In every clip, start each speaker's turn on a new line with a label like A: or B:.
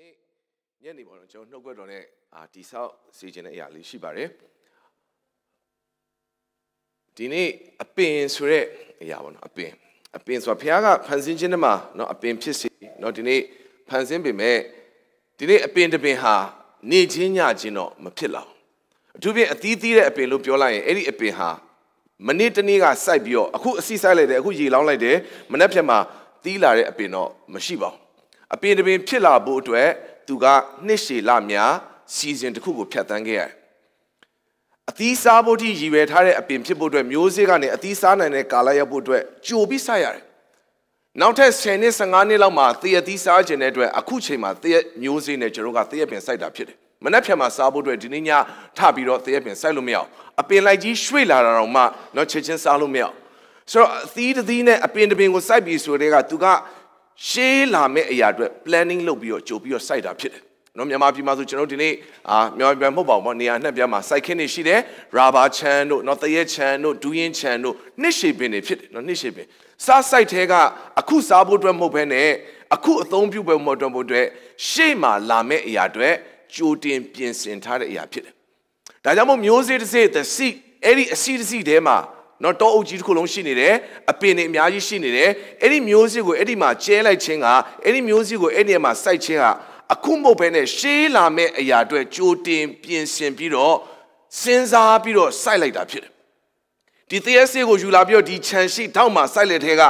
A: နေ့ညနေပေါ်တော့ကျွန်တော်နှုတ်ခွက်တော်နဲ့အာတိဆောက်စီခြင်းတဲ့အရာလေးရှိပါတယ်ဒီနေ့အပင်ဆိုတဲ့အရာပေါ့နော်အပင်အပင်ဆိုတာဘုရားကဖန်ဆင်းခြင်းတမှာနော်အပင်ဖြစ်စေနော်ဒီနေ့ဖန်ဆင်းပေမဲ့ဒီနေ့အပင်တပင်ဟာနေခြင်းညခြင်းတော့မဖြစ်လောက်အထူးဖြင့်အသီးသီးတဲ့အပင်လို့ပြောလိုက်ရင်အဲ့ဒီအပင်ဟာမနေ့တနေ့ကစိုက်ပြီးတော့အခုအစီစိုက်လိုက်တယ်အခုရေလောင်းလိုက်တယ်မနေ့ဖြန်မှာသီးလာတဲ့အပင်တော့မရှိပါဘူးအပင်တပင်ဖြစ်လာဖို့အတွက်သူကနှစ်ရှည်လများစီစဉ်တစ်ခုကိုဖြတ်တန်းခဲ့ရတယ်။အသီးစားဖို့ထိရည်ရွယ်ထားတဲ့အပင်ဖြစ်ဖို့အတွက်မျိုးစေ့ကနေအသီးစားနိုင်တဲ့ကာလရောက်ဖို့အတွက်ကြိုပြီးစားရတယ်။နောက်ထပ်10နှစ်15နှစ်လောက်မှသေအသီးစားခြင်းတဲ့အတွက်အခုချိန်မှာသေမျိုးစေ့နဲ့ကျွန်တော်ကသေအပင်စိုက်တာဖြစ်တယ်။မနက်ဖြန်မှာစားဖို့အတွက်ဒီနေ့ညထပြီးတော့သေအပင်စိုက်လို့မရအောင်အပင်လိုက်ကြီးရွှေ့လာတာတော့မှတော့ချက်ချင်းစားလို့မရအောင်ဆိုတော့အသီးတသီးနဲ့အပင်တပင်ကိုစိုက်ပြီးဆိုတဲ့ကသူကရှေးလာမယ့်အရာအတွက် planning လုပ်ပြီးတော့ကြိုပြီးတော့စိုက်တာဖြစ်တယ်နော်မြန်မာပြည်မှာဆိုကျွန်တော်ဒီနေ့အာမြန်မာပြည်မဟုတ်ပါဘူးပေါ့နေရာနှစ်ပြားမှာစိုက်ခင်းတွေရှိတယ်ရာဘာခြံတို့နော်တရက်ခြံတို့ဒူးရင်ခြံတို့နှစ်ရှည်ပင်တွေဖြစ်တယ်နော်နှစ်ရှည်ပင်စားစိုက်တဲ့ကအခုစားဖို့အတွက်မဟုတ်ဘဲနဲ့အခုအသုံးပြုပွဲမဟုတ်တော့တဲ့ရှေ့မှာလာမယ့်အရာအတွက်ကြိုတင်ပြင်ဆင်ထားတဲ့အရာဖြစ်တယ်ဒါကြောင့်မို့မျိုးစေ့တစ်စေ့ the seed အဲ့ဒီအစီတစ်စီတဲမှာနော်တောအုပ်ကြီးတစ်ခုလုံးရှိနေတယ်အပင်တွေအများကြီးရှိနေတယ်အဲ့ဒီမျိုးစစ်ကိုအဲ့ဒီမှာကျဲလိုက်ခြင်းကအဲ့ဒီမျိုးစစ်ကိုအဲ့ဒီမှာစိုက်ခြင်းကအခုမဟုတ်ဘဲနဲ့ရှေးလာမဲ့အရာတွေကြိုတင်ပြင်ဆင်ပြီးတော့စဉ်းစားပြီးတော့စိုက်လိုက်တာဖြစ်တယ်ဒီတရားစေးကိုယူလာပြီးတော့ဒီခြံရှိထောက်မှာစိုက်လက်ထဲက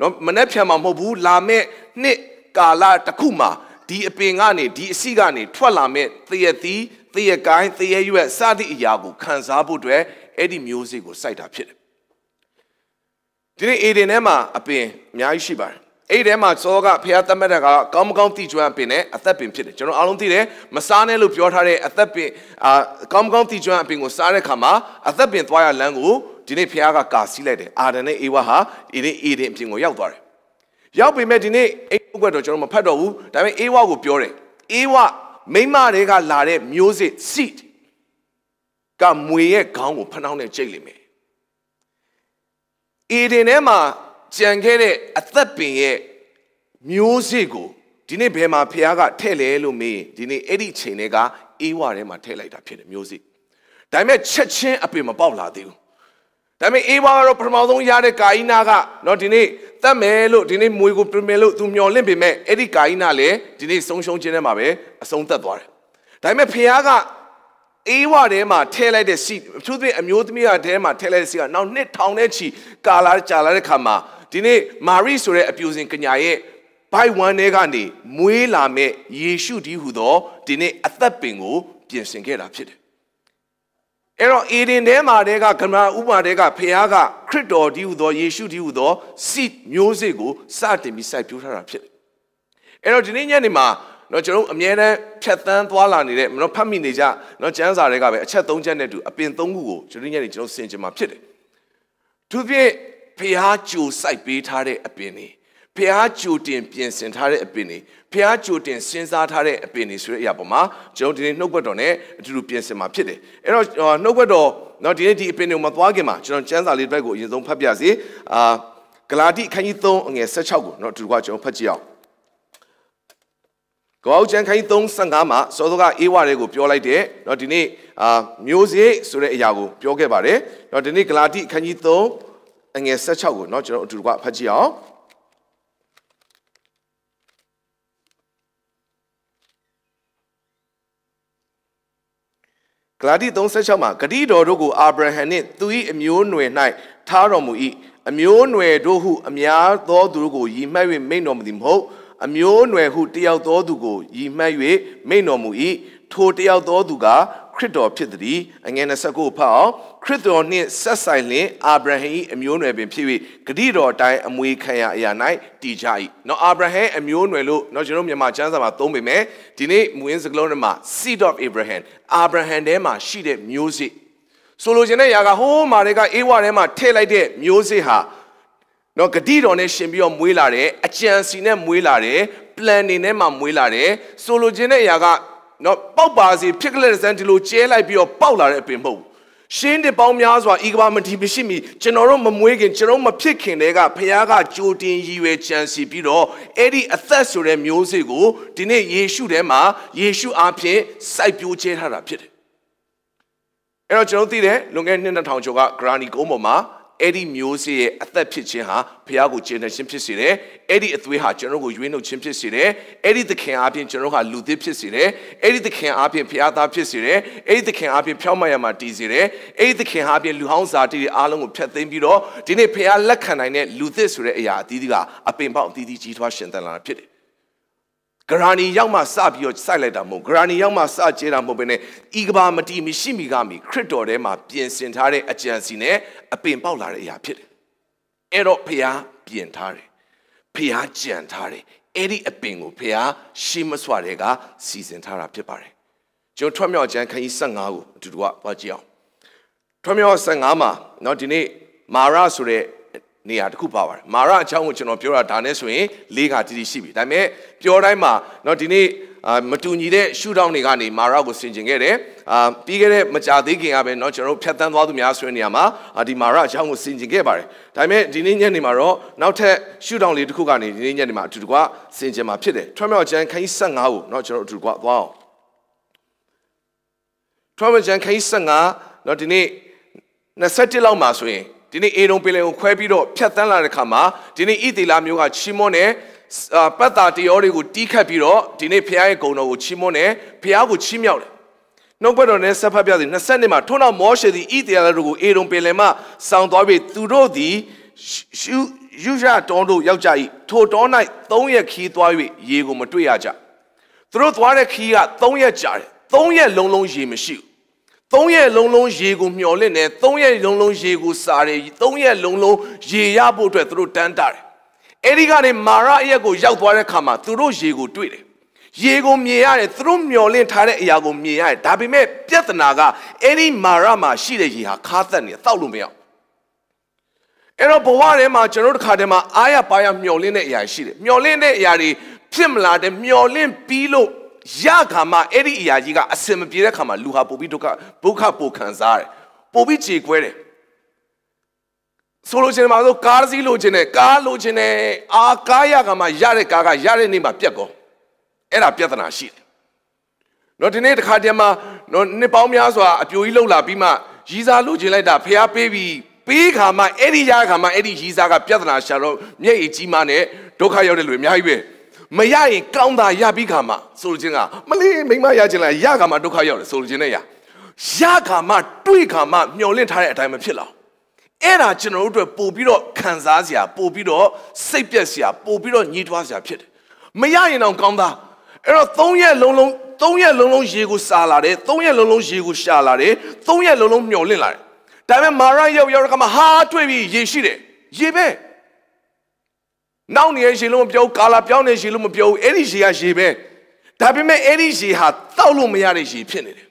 A: နော်မနှက်ဖြံမှာမဟုတ်ဘူးလာမဲ့နှစ်ကာလတစ်ခုမှာဒီအပင်ကနေဒီအစီကနေထွက်လာမဲ့တရက်သီးတရက်ကိုင်းတရက်ရွက်စသည့်အရာကိုခံစားဖို့အတွက်အဲ့ဒီမျိုးစေ့ကိုစိုက်တာဖြစ်တယ်ဒီနေ့အေဒင်ထဲမှာအပင်အများကြီးရှိပါတယ်အဲ့ဒီထဲမှာစောကဖျားသမက်တကကောင်းမကောင်းသိကျွမ်းပင်နဲ့အသက်ပင်ဖြစ်တယ်ကျွန်တော်အားလုံးသိတယ်မစားနဲ့လို့ပြောထားတဲ့အသက်ပင်အာကောင်းမကောင်းသိကျွမ်းအပင်ကိုစားတဲ့ခါမှာအသက်ပင်သွားရလမ်းကိုဒီနေ့ဖျားကကာစီးလိုက်တယ်အာဒန်နဲ့အေဝါဟာဒီနေ့အေဒင်အပြင်ကိုရောက်သွားတယ်ရောက်ပေမဲ့ဒီနေ့အိမ်ဥကွက်တော့ကျွန်တော်မဖတ်တော့ဘူးဒါပေမဲ့အေဝါကိုပြောတယ်အေဝါမိမတွေကလာတဲ့မျိုးစစ် seed ကမွေရဲ့ခေါင်းကိုဖနှောင်းနဲ့ကြိတ်လိမ့်မယ်အေဒင်ထဲမှာကြံခဲ့တဲ့အသက်ပင်ရဲ့မျိုးစေ့ကိုဒီနေ့ဘယ်မှာဖះကထဲ့လဲလို့မေးဒီနေ့အဲ့ဒီချိန်တွေကအေးဝထဲမှာထဲ့လိုက်တာဖြစ်တယ်မျိုးစေ့ဒါပေမဲ့ချက်ချင်းအပင်မပေါက်လာသေးဘူးဒါပေမဲ့အေးဝါကတော့ပထမဆုံးရတဲ့ကာယိနာကနော်ဒီနေ့တတ်မယ်လို့ဒီနေ့မွေကိုပြင်မယ်လို့သူမျှော်လင့်ပေမဲ့အဲ့ဒီကာယိနာလည်းဒီနေ့ဆုံးရှုံးခြင်းထဲမှာပဲအဆုံးသက်သွားတယ်ဒါပေမဲ့ဖះကအေးဝထဲမှာထဲလိုက်တဲ့စီအထူးသဖြင့်အမျိုးသမီးကထဲမှာထဲလိုက်တဲ့စီကနောက်နှစ်ထောင်နဲ့ချီကာလာကြာလာတဲ့ခါမှာဒီနေ့မာရီဆိုတဲ့အပြူစင်ကညာရဲ့ဘိုက်ဝမ်ထဲကနေမွေးလာမဲ့ယေရှုတည်းဟူသောဒီနေ့အသက်ပင်ကို ပြင်ဆင်ခဲ့တာဖြစ်တယ်။အဲ့တော့အေဒင်ထဲမှာတဲကကမာဥပါတဲကဖခင်ကခရစ်တော်တည်းဟူသောယေရှုတည်းဟူသောစီမျိုးစေ့ကိုစတင်ပြီးစိုက်ပျိုးထားတာဖြစ်တယ်။အဲ့တော့ဒီနေ့ညနေမှာเนาะကျွန်တော်အမြဲတမ်းဖြတ်သန်းသွားလာနေတဲ့เนาะဖတ်မိနေကြเนาะကျမ်းစာတွေကပဲအချက်၃ချက်နဲ့တူအပင်၃ခုကိုကျွန်တော်ညနေကျွန်တော်ဆင်ခြင်မှာဖြစ်တယ်သူဖြင့်ဖျားကြိုစိုက်ပေးထားတဲ့အပင်တွေဖျားကြိုတင်ပြင်ဆင်ထားတဲ့အပင်တွေဖျားကြိုတင်စဉ်းစားထားတဲ့အပင်တွေဆိုတဲ့အရာပေါ်မှာကျွန်တော်ဒီနေ့နှုတ်ဘက်တော်နဲ့အတူတူပြင်ဆင်မှာဖြစ်တယ်အဲ့တော့နှုတ်ဘက်တော်เนาะဒီနေ့ဒီအပင်တွေမှာသွားခင်မှာကျွန်တော်ကျမ်းစာလေးတစ်ပတ်ကိုအရင်ဆုံးဖတ်ပြစီအာဂလာတိအခန်းကြီး3အငယ်16ကိုเนาะအတူတူကကျွန်တော်ဖတ်ကြည့်အောင်ကောအောက်ကျမ်းခိုင်း35မှာစောစောကအေးဝါတွေကိုပြောလိုက်တယ်เนาะဒီနေ့အာမျိုးစေ့ဆိုတဲ့အရာကိုပြောခဲ့ပါတယ်เนาะဒီနေ့ဂလာတိအခန်းကြီး3အငယ်16ကိုเนาะကျွန်တော်အတူတကွဖတ်ကြည့်အောင်ဂလာတိ36မှာဂတိတော်တို့ကိုအာဗြဟံနှင့်သူ၏အမျိုးအနွယ်၌ထားတော်မူ၏အမျိုးအနွယ်တို့ဟုအများသောသူတို့ကိုယီမှတ်၍မိန့်တော်မူသည်မဟုတ်အမျိုးအနွယ်ဟုတယောက်သောသူကိုယီမှတ်၍မိန့်တော်မူ၏ထိုတယောက်သောသူကခရစ်တော်ဖြစ်သည်အငယ်29ကိုဖတ်အောင်ခရစ်တော်နှင့်ဆက်ဆိုင်လင်အာဗြဟံ၏အမျိုးအနွယ်ပင်ဖြစ်၍ဂတိတော်အတိုင်းအမွေခံရအရာ၌တည်ကြ၏။နော်အာဗြဟံအမျိုးအနွယ်လို့နော်ကျွန်တော်မြန်မာကျမ်းစာမှာသုံးပေမဲ့ဒီနေ့မူရင်းစကားလုံးထဲမှာ seed of Abraham အာဗြဟံထဲမှာရှိတဲ့မျိုးစေ့ဆိုလိုချင်တဲ့ຢာကဟိုးမာတွေကအေးဝါထဲမှာထည့်လိုက်တဲ့မျိုးစေ့ဟာနော်ဂတိတော်နဲ့ရှင်ပြီးတော့မွေးလာတယ်အကြံစီနဲ့မွေးလာတယ် plan နေနဲ့မှမွေးလာတယ်ဆိုလိုချင်တဲ့အရာကနော်ပေါက်ပါစီဖြစ်ကလေးစံဒီလိုကျဲလိုက်ပြီးတော့ပေါက်လာတဲ့အပင်မဟုတ်ရှင်းတဲ့ပေါင်းများစွာဤကဘာမတီးမရှိမီကျွန်တော်တို့မမွေးခင်ကျွန်တော်မဖြစ်ခင်တည်းကဖခင်ကကြိုတင်ရည်ရွယ်ကြံစီပြီးတော့အဲ့ဒီအသက်ဆိုတဲ့မျိုးစေ့ကိုဒီနေ့ယေရှုထဲမှာယေရှုအားဖြင့်စိုက်ပျိုးချဲထားတာဖြစ်တယ်အဲ့တော့ကျွန်တော်သိတယ်လွန်ခဲ့တဲ့2000ကျော်ကဂရာနီကုန်းပေါ်မှာအဲ့ဒီမျိုးစေ့ရဲ့အသက်ဖြစ်ခြင်းဟာဘုရားကိုကျေနပ်ခြင်းဖြစ်စေတယ်အဲ့ဒီအသွေးဟာကျွန်တော်ကိုရွေးနှုတ်ခြင်းဖြစ်စေတယ်အဲ့ဒီသခင်အားဖြင့်ကျွန်တော်ဟာလူသစ်ဖြစ်စေတယ်အဲ့ဒီသခင်အားဖြင့်ဘုရားသားဖြစ်စေတယ်အဲ့ဒီသခင်အားဖြင့်ဖြောင့်မတ်ရမှာတည်စေတယ်အဲ့ဒီသခင်အားဖြင့်လူဟောင်းစာတိတွေအားလုံးကိုဖျက်သိမ်းပြီးတော့ဒီနေ့ဘုရားလက်ခံနိုင်တဲ့လူသစ်ဆိုတဲ့အရာအသီးသီးကအပင်ပေါက်အသီးသီးကြီးထွားရှင်သန်လာတာဖြစ်တယ်ဂရာနီရောက်မှစပြီးတော့စိုက်လိုက်တာမဟုတ်ဂရာနီရောက်မှစကျဲတာမဟုတ်ဘဲနဲ့ဤကဘာမတီမရှိမိကမီခရစ်တော်ထဲမှာပြင်ဆင်ထားတဲ့အကြံစီနဲ့အပင်ပေါက်လာတဲ့အရာဖြစ်တယ်။အဲ့တော့ဖျားပြင်ထားတယ်။ဖျားကြံထားတယ်။အဲ့ဒီအပင်ကိုဖျားရှေးမစွာတဲ့ကစီစဉ်ထားတာဖြစ်ပါတယ်။ကျွန်တော်ထွတ်မြောက်ကျမ်းခန်းကြီး15ကိုအတူတူကသွားကြည့်အောင်။ထွတ်မြောက်15မှာเนาะဒီနေ့မာရဆိုတဲ့နေရာတစ်ခုပါပါတယ်မာရအကြောင်းကိုကျွန်တော်ပြောတာဒါနဲ့ဆိုရင်လေးခါတည်တည်ရှိပြီဒါပေမဲ့ပြောတိုင်းမှာเนาะဒီနေ့မတူညီတဲ့ရှူဒေါင်းတွေကနေမာရကိုဆင်ကျင်ခဲ့တယ်အာပြီးခဲ့တဲ့မကြသေးခင်ကပဲเนาะကျွန်တော်ဖြတ်တန်းသွားသူများဆွေးနွေးနေရမှာဒီမာရအကြောင်းကိုဆင်ကျင်ခဲ့ပါတယ်ဒါပေမဲ့ဒီနေ့ညနေမှာတော့နောက်ထပ်ရှူဒေါင်းလေးတစ်ခုကနေဒီနေ့ညနေမှာအတူတကွဆင်ကျင်မှာဖြစ်တယ်ထွမ်းမြောက်ကျမ်းခန်းကြီး15ကိုเนาะကျွန်တော်အတူတကွသွားအောင်ထွမ်းမြောက်ကျမ်းခန်းကြီး15เนาะဒီနေ့27လောက်မှာဆိုရင်ဒီနေ့အေဒုံပင်လယ်ကိုခွဲပြီးတော့ဖြတ်တန်းလာတဲ့ခါမှာဒီနေ့ဣသေလမျိုးကချီးမွမ်းတယ်ပတ်တာတရားတွေကိုတီးခတ်ပြီးတော့ဒီနေ့ဖခင်ရဲ့ဂုဏ်တော်ကိုချီးမွမ်းတယ်ဖခင်ကိုချီးမြှောက်တယ်နှုတ်ဘက်တော်နဲ့ဆက်ဖတ်ပြသည်20နှစ်မှာထို့နောက်မောရှေသည်ဣသေလတို့ကိုအေဒုံပင်လယ်မှဆောင်းသွားပြီးသူတို့သည်ရှုယူရတောတို့ရောက်ကြ၏ထိုတော၌၃ရက်ခီးသွား၍ရေကိုမတွေ့ရကြသူတို့သွားတဲ့ခီးက၃ရက်ကြာတယ်၃ရက်လုံးလုံးရေမရှိဘူးသုံးရက်လုံးလုံးရေကိုမျောလင့်တယ်သုံးရက်လုံးလုံးရေကိုစားတယ်သုံးရက်လုံးလုံးရေရဖို့အတွက်သူတို့တန်းတာတယ်အဲဒီကနေမာရအရက်ကိုရောက်သွားတဲ့ခါမှာသူတို့ရေကိုတွေ့တယ်ရေကိုမြင်ရတယ်သူတို့မျောလင့်ထားတဲ့အရာကိုမြင်ရတယ်ဒါပေမဲ့ပြဿနာကအဲ့ဒီမာရမှာရှိတဲ့ရေဟာခါသက်နေတောက်လို့မရအဲ့တော့ဘဝထဲမှာကျွန်တော်တို့တစ်ခါတည်းမှာအားရပါရမျောလင့်တဲ့အရာရှိတယ်မျောလင့်တဲ့အရာတွေဖြစ်မလာတဲ့မျောလင့်ပြီးလို့ရခါမှအဲ့ဒီအရာကြီးကအစင်မပြေတဲ့ခါမှလူဟာပိုပြီးဒုက္ခဒုက္ခပိုခံစားတယ်ပိုပြီးကြေကွဲတယ်ဆိုလိုချင်တယ်မှာဆိုကားစီးလိုချင်တယ်ကားလိုချင်တယ်အာကားရခါမှရတဲ့ကားကရတဲ့နေ့မှာပြက်ကုန်အဲ့ဒါပြဿနာရှိတယ်နော်ဒီနေ့တစ်ခါတည်းမှာနော်နှစ်ပေါင်းများစွာအပြိုကြီးလှုပ်လာပြီးမှရီစာလိုချင်လိုက်တာဖျားပေးပြီးပေးခါမှအဲ့ဒီရခါမှအဲ့ဒီရီစာကပြဿနာရှာတော့မျက်ရည်ကြီးမှနဲ့ဒုက္ခရောက်တဲ့လူအများကြီးပဲမရရင်ကောင်းတာရပြီးခါမှဆိုလိုချင်ကမလေးမိမရချင်လားရခါမှဒုက္ခရောက်တယ်ဆိုလိုချင်တဲ့ရရခါမှတွေ့ခါမှမျောလင့်ထားတဲ့အတိုင်းမဖြစ်လောက်အဲ့ဒါကျွန်တော်တို့အတွက်ပို့ပြီးတော့ခံစားစရာပို့ပြီးတော့စိတ်ပြက်စရာပို့ပြီးတော့ညှိတွားစရာဖြစ်တယ်မရရင်တော့ကောင်းသားအဲ့တော့၃ရက်လုံးလုံး၃ရက်လုံးလုံးရေကိုစားလာတယ်၃ရက်လုံးလုံးရေကိုရှာလာတယ်၃ရက်လုံးလုံးမျောလင့်လာတယ်ဒါပေမဲ့မာရရောက်ရောက်ကမှဟာတွေ့ပြီးရေရှိတယ်ရေပဲနောက်နေရေလို့မပြောဘူးကာလာပြောင်းနေရေလို့မပြောဘူးအဲ့ဒီရေကရေပဲဒါပေမဲ့အဲ့ဒီရေဟာတောက်လို့မရတဲ့ရေဖြစ်နေတယ်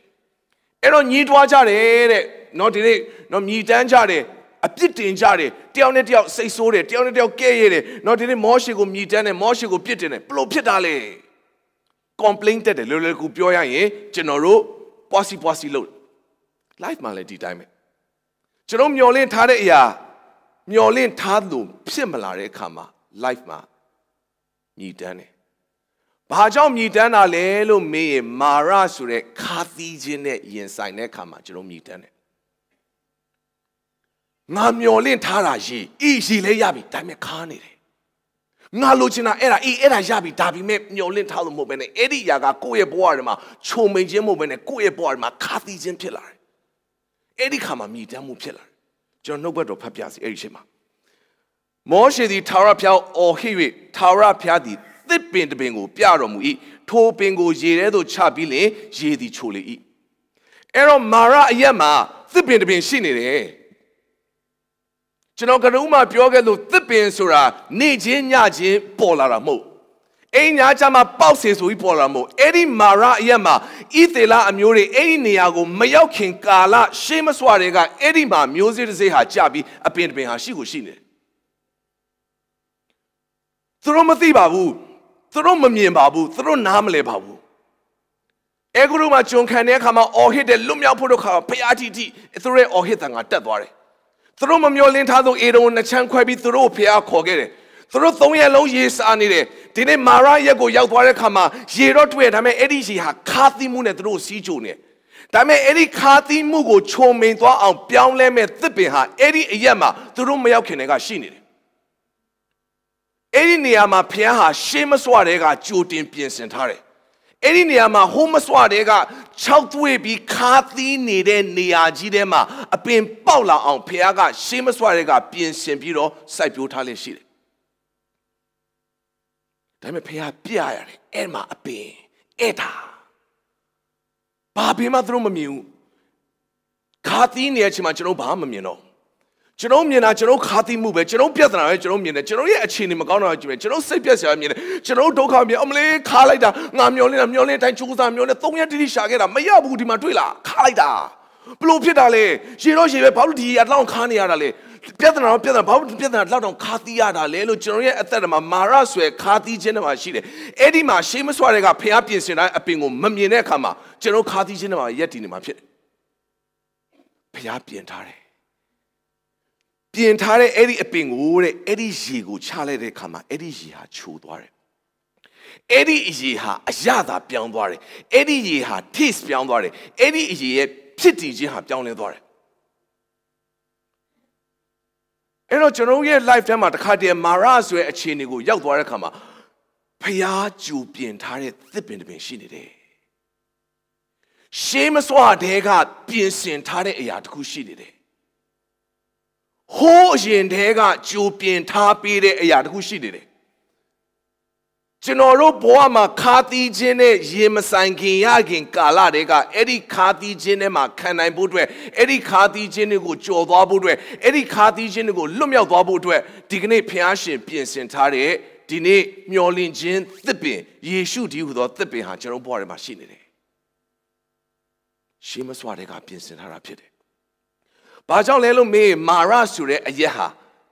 A: အဲ့တော့ညီးတွားကြတယ်တဲ့နော်ဒီနေ့နော်မြည်တမ်းကြတယ်အပြစ်တင်ကြတယ်တယောက်နဲ့တယောက်စိတ်ဆိုးတယ်တယောက်နဲ့တယောက်ကဲ့ရတယ်နော်ဒီနေ့မောရှေကိုမြည်တမ်းတယ်မောရှေကိုပြစ်တင်တယ်ဘလို့ဖြစ်တာလဲ complaint တက်တယ်လွယ်လွယ်ကူပြောရရင်ကျွန်တော်တို့ပွားစီပွားစီလုပ် life မှာလည်းဒီတိုင်းပဲကျွန်တော်မျောလင့်ထားတဲ့အရာ မျောလင့်ထားသူဖြစ်မလာတဲ့အခါမှာ life မှာမြည်တမ်းတယ်။ဘာကြောင့်မြည်တမ်းတာလဲလို့မေးရင်မာရဆိုတဲ့ခါသီးခြင်းနဲ့ယင်ဆိုင်တဲ့အခါမှာကျွန်တော်မြည်တမ်းတယ်။ငါမျော်လင့်ထားတာရှိဤရှိလဲရပြီဒါပေမဲ့ခါနေတယ်။ငါလိုချင်တာအဲ့ဒါအေးအဲ့ဒါရပြီဒါပေမဲ့မျော်လင့်ထားလို့မဟုတ်ဘဲနဲ့အဲ့ဒီအရာကကိုယ့်ရဲ့ဘဝထဲမှာခြုံမိန်ခြင်းမဟုတ်ဘဲနဲ့ကိုယ့်ရဲ့ဘဝထဲမှာခါသီးခြင်းဖြစ်လာတယ်။အဲ့ဒီခါမှာမြည်တမ်းမှုဖြစ်လာတယ်။ကျွန်တော်နှုတ်ဘက်တော်ဖတ်ပြစီအဲ့ဒီချိန်မှာ။မောရှေသည်ထာဝရဘုရားအော်ဟစ်၍ထာဝရဘုရားသည်သစ်ပင်တပင်ကို ပြတော်မူ၏ထိုပင်ကိုရေထဲသို့ချပြီးလေရေသည်ချိုလေ၏အဲ့တော့မာရအရက်မှာသစ်ပင်တပင်ရှိနေတယ်ကျွန်တော်ကရုံးမှာပြောခဲ့လို့သစ်ပင်ဆိုတာနေချင်းညချင်းပေါ်လာတာမဟုတ်အိမ်ညာချမှာပေါက်စေဆိုပြီးပေါ်လာမို့အဲ့ဒီမာရအရက်မှာဣသေလအမျိုးတွေအဲ့ဒီနေရာကိုမရောက်ခင်ကာလရှေးမစွာတွေကအဲ့ဒီမှာမျိုးစေ့တစ်စေ့ဟာကြပြီးအပင်တပင်ဟာရှိကိုရှိနေတယ်သူတို့မသိပါဘူးသူတို့မမြင်ပါဘူးသူတို့နားမလည်ပါဘူးအဲဂရုမှာဂျွန်ခံတဲ့အခါမှာအော်ဟစ်တဲ့လွတ်မြောက်ဖို့တို့ခါဖျားတိတိသူတို့ရဲ့အော်ဟစ်တန်ကတက်သွားတယ်သူတို့မမျောလင်းထားသောအေဒုံနှစ်ချမ်းခွဲပြီးသူတို့ဖျားခေါ်ခဲ့တယ်သူတို့သုံးရက်လုံးရေစားနေတယ်ဒီနေ့မာရရက်ကိုရောက်သွားတဲ့ခါမှာရေတော့တွေ့ဒါပေမဲ့အဲ့ဒီရေဟာခါသီးမှုနဲ့သူတို့စီးကြုံနေဒါပေမဲ့အဲ့ဒီခါသီးမှုကိုခြုံမိန်သွားအောင်ပြောင်းလဲမဲ့သစ်ပင်ဟာအဲ့ဒီအရက်မှာသူတို့မရောက်ခင်တည်းကရှိနေတယ်အဲ့ဒီနေရာမှာဖျားဟာရှေးမစွတဲ့ကကြိုတင်ပြင်ဆင်ထားတယ်အဲ့ဒီနေရာမှာဟိုးမစွတဲ့က6သွေ့ပြီးခါသီးနေတဲ့နေရာကြီးထဲမှာအပင်ပေါက်လာအောင်ဖျားကရှေးမစွတဲ့ကပြင်ဆင်ပြီးတော့စိုက်ပျိုးထားလက်ရှိတယ်ဒါပေမဲ့ဖျားပြရတယ်အဲ့မှာအပင်အဲ့ဒါဘာပင်မှသူတို့မမြင်ဘူးခါသီးနေတဲ့အချိန်မှာကျွန်တော်ဘာမှမမြင်တော့ကျွန်တော်မြင်တာကျွန်တော်ခါသိမှုပဲကျွန်တော်ပြဿနာပဲကျွန်တော်မြင်တယ်ကျွန်တော်ရဲ့အခြေအနေမကောင်းတာပဲကျွန်တော်စိတ်ပြက်စရာမြင်တယ်ကျွန်တော်ဒုက္ခမြင်အမလေးခါလိုက်တာငါမျောလင်းတာမျောလင်းတိုင်းချူးစားမျောလင်းသုံးရက်တိတိရှာခဲ့တာမရဘူးဒီမှာတွေ့လားခါလိုက်တာဘလို့ဖြစ်တာလဲရေတော့ရေပဲဘာလို့ဒီအလောက်ခါနေရတာလဲပြဿနာတော့ပြဿနာဘာလို့ပြဿနာလောက်တော့ခါသီးရတာလဲလို့ကျွန်တော်ရဲ့အသက်တာမှာမာရဆွဲခါသီးခြင်းတွေမှာရှိတယ်အဲ့ဒီမှာရှေးမဆွာတွေကဖျားပြင်ဆင်တိုင်းအပင်ကိုမမြင်တဲ့အခါမှာကျွန်တော်ခါသီးခြင်းတွေမှာရက်တည်နေမှာဖြစ်တယ်ဖျားပြင်ထားတယ်ပြင်ထားတဲ့အဲ့ဒီအပင်ကိုတဲ့အဲ့ဒီရေကိုချလိုက်တဲ့အခါမှာအဲ့ဒီရေဟာချိုသွားတယ်အဲ့ဒီရေဟာအရသာပြောင်းသွားတယ်အဲ့ဒီရေဟာ taste ပြောင်းသွားတယ်အဲ့ဒီရေရဲ့ဖြစ်တည်ခြင်းဟာပြောင်းလဲသွားတယ်အဲ့တော့ကျွန်တော်ရဲ့ life ထဲမှာတစ်ခါတည်းမာရဆိုတဲ့အခြေအနေကိုရောက်သွားတဲ့အခါမှာဖျားကြူပြင်ထားတဲ့သစ်ပင်တစ်ပင်ရှိနေတယ်ရှေးမစွာတဲကပြင်ဆင်ထားတဲ့အရာတစ်ခုရှိနေတယ်ဟိုးအရင်တဲကကြိုပြင်ထားပေးတဲ့အရာတခုရှိနေတယ်ကျွန်တော်တို့ဘဝမှာခါသီးခြင်းနဲ့ရေမဆိုင်ခင်ရခင်ကာလတွေကအဲ့ဒီခါသီးခြင်းနဲ့မှာခံနိုင်ဖို့အတွက်အဲ့ဒီခါသီးခြင်းတွေကိုကြော်သွားဖို့အတွက်အဲ့ဒီခါသီးခြင်းတွေကိုလွတ်မြောက်သွားဖို့အတွက်ဒီကနေ့ဖျားရှင်ပြင်ဆင်ထားတဲ့ဒီနေ့မျောလင့်ခြင်းသစ်ပင်ယေရှုတည်းဟူသောသစ်ပင်ဟာကျွန်တော်ဘဝတွေမှာရှိနေတယ်ရှေးမစွာတွေကပြင်ဆင်ထားတာဖြစ်တယ်။ဘာကြောင့်လဲလို့မေးမာရဆိုတဲ့အရက်ဟာ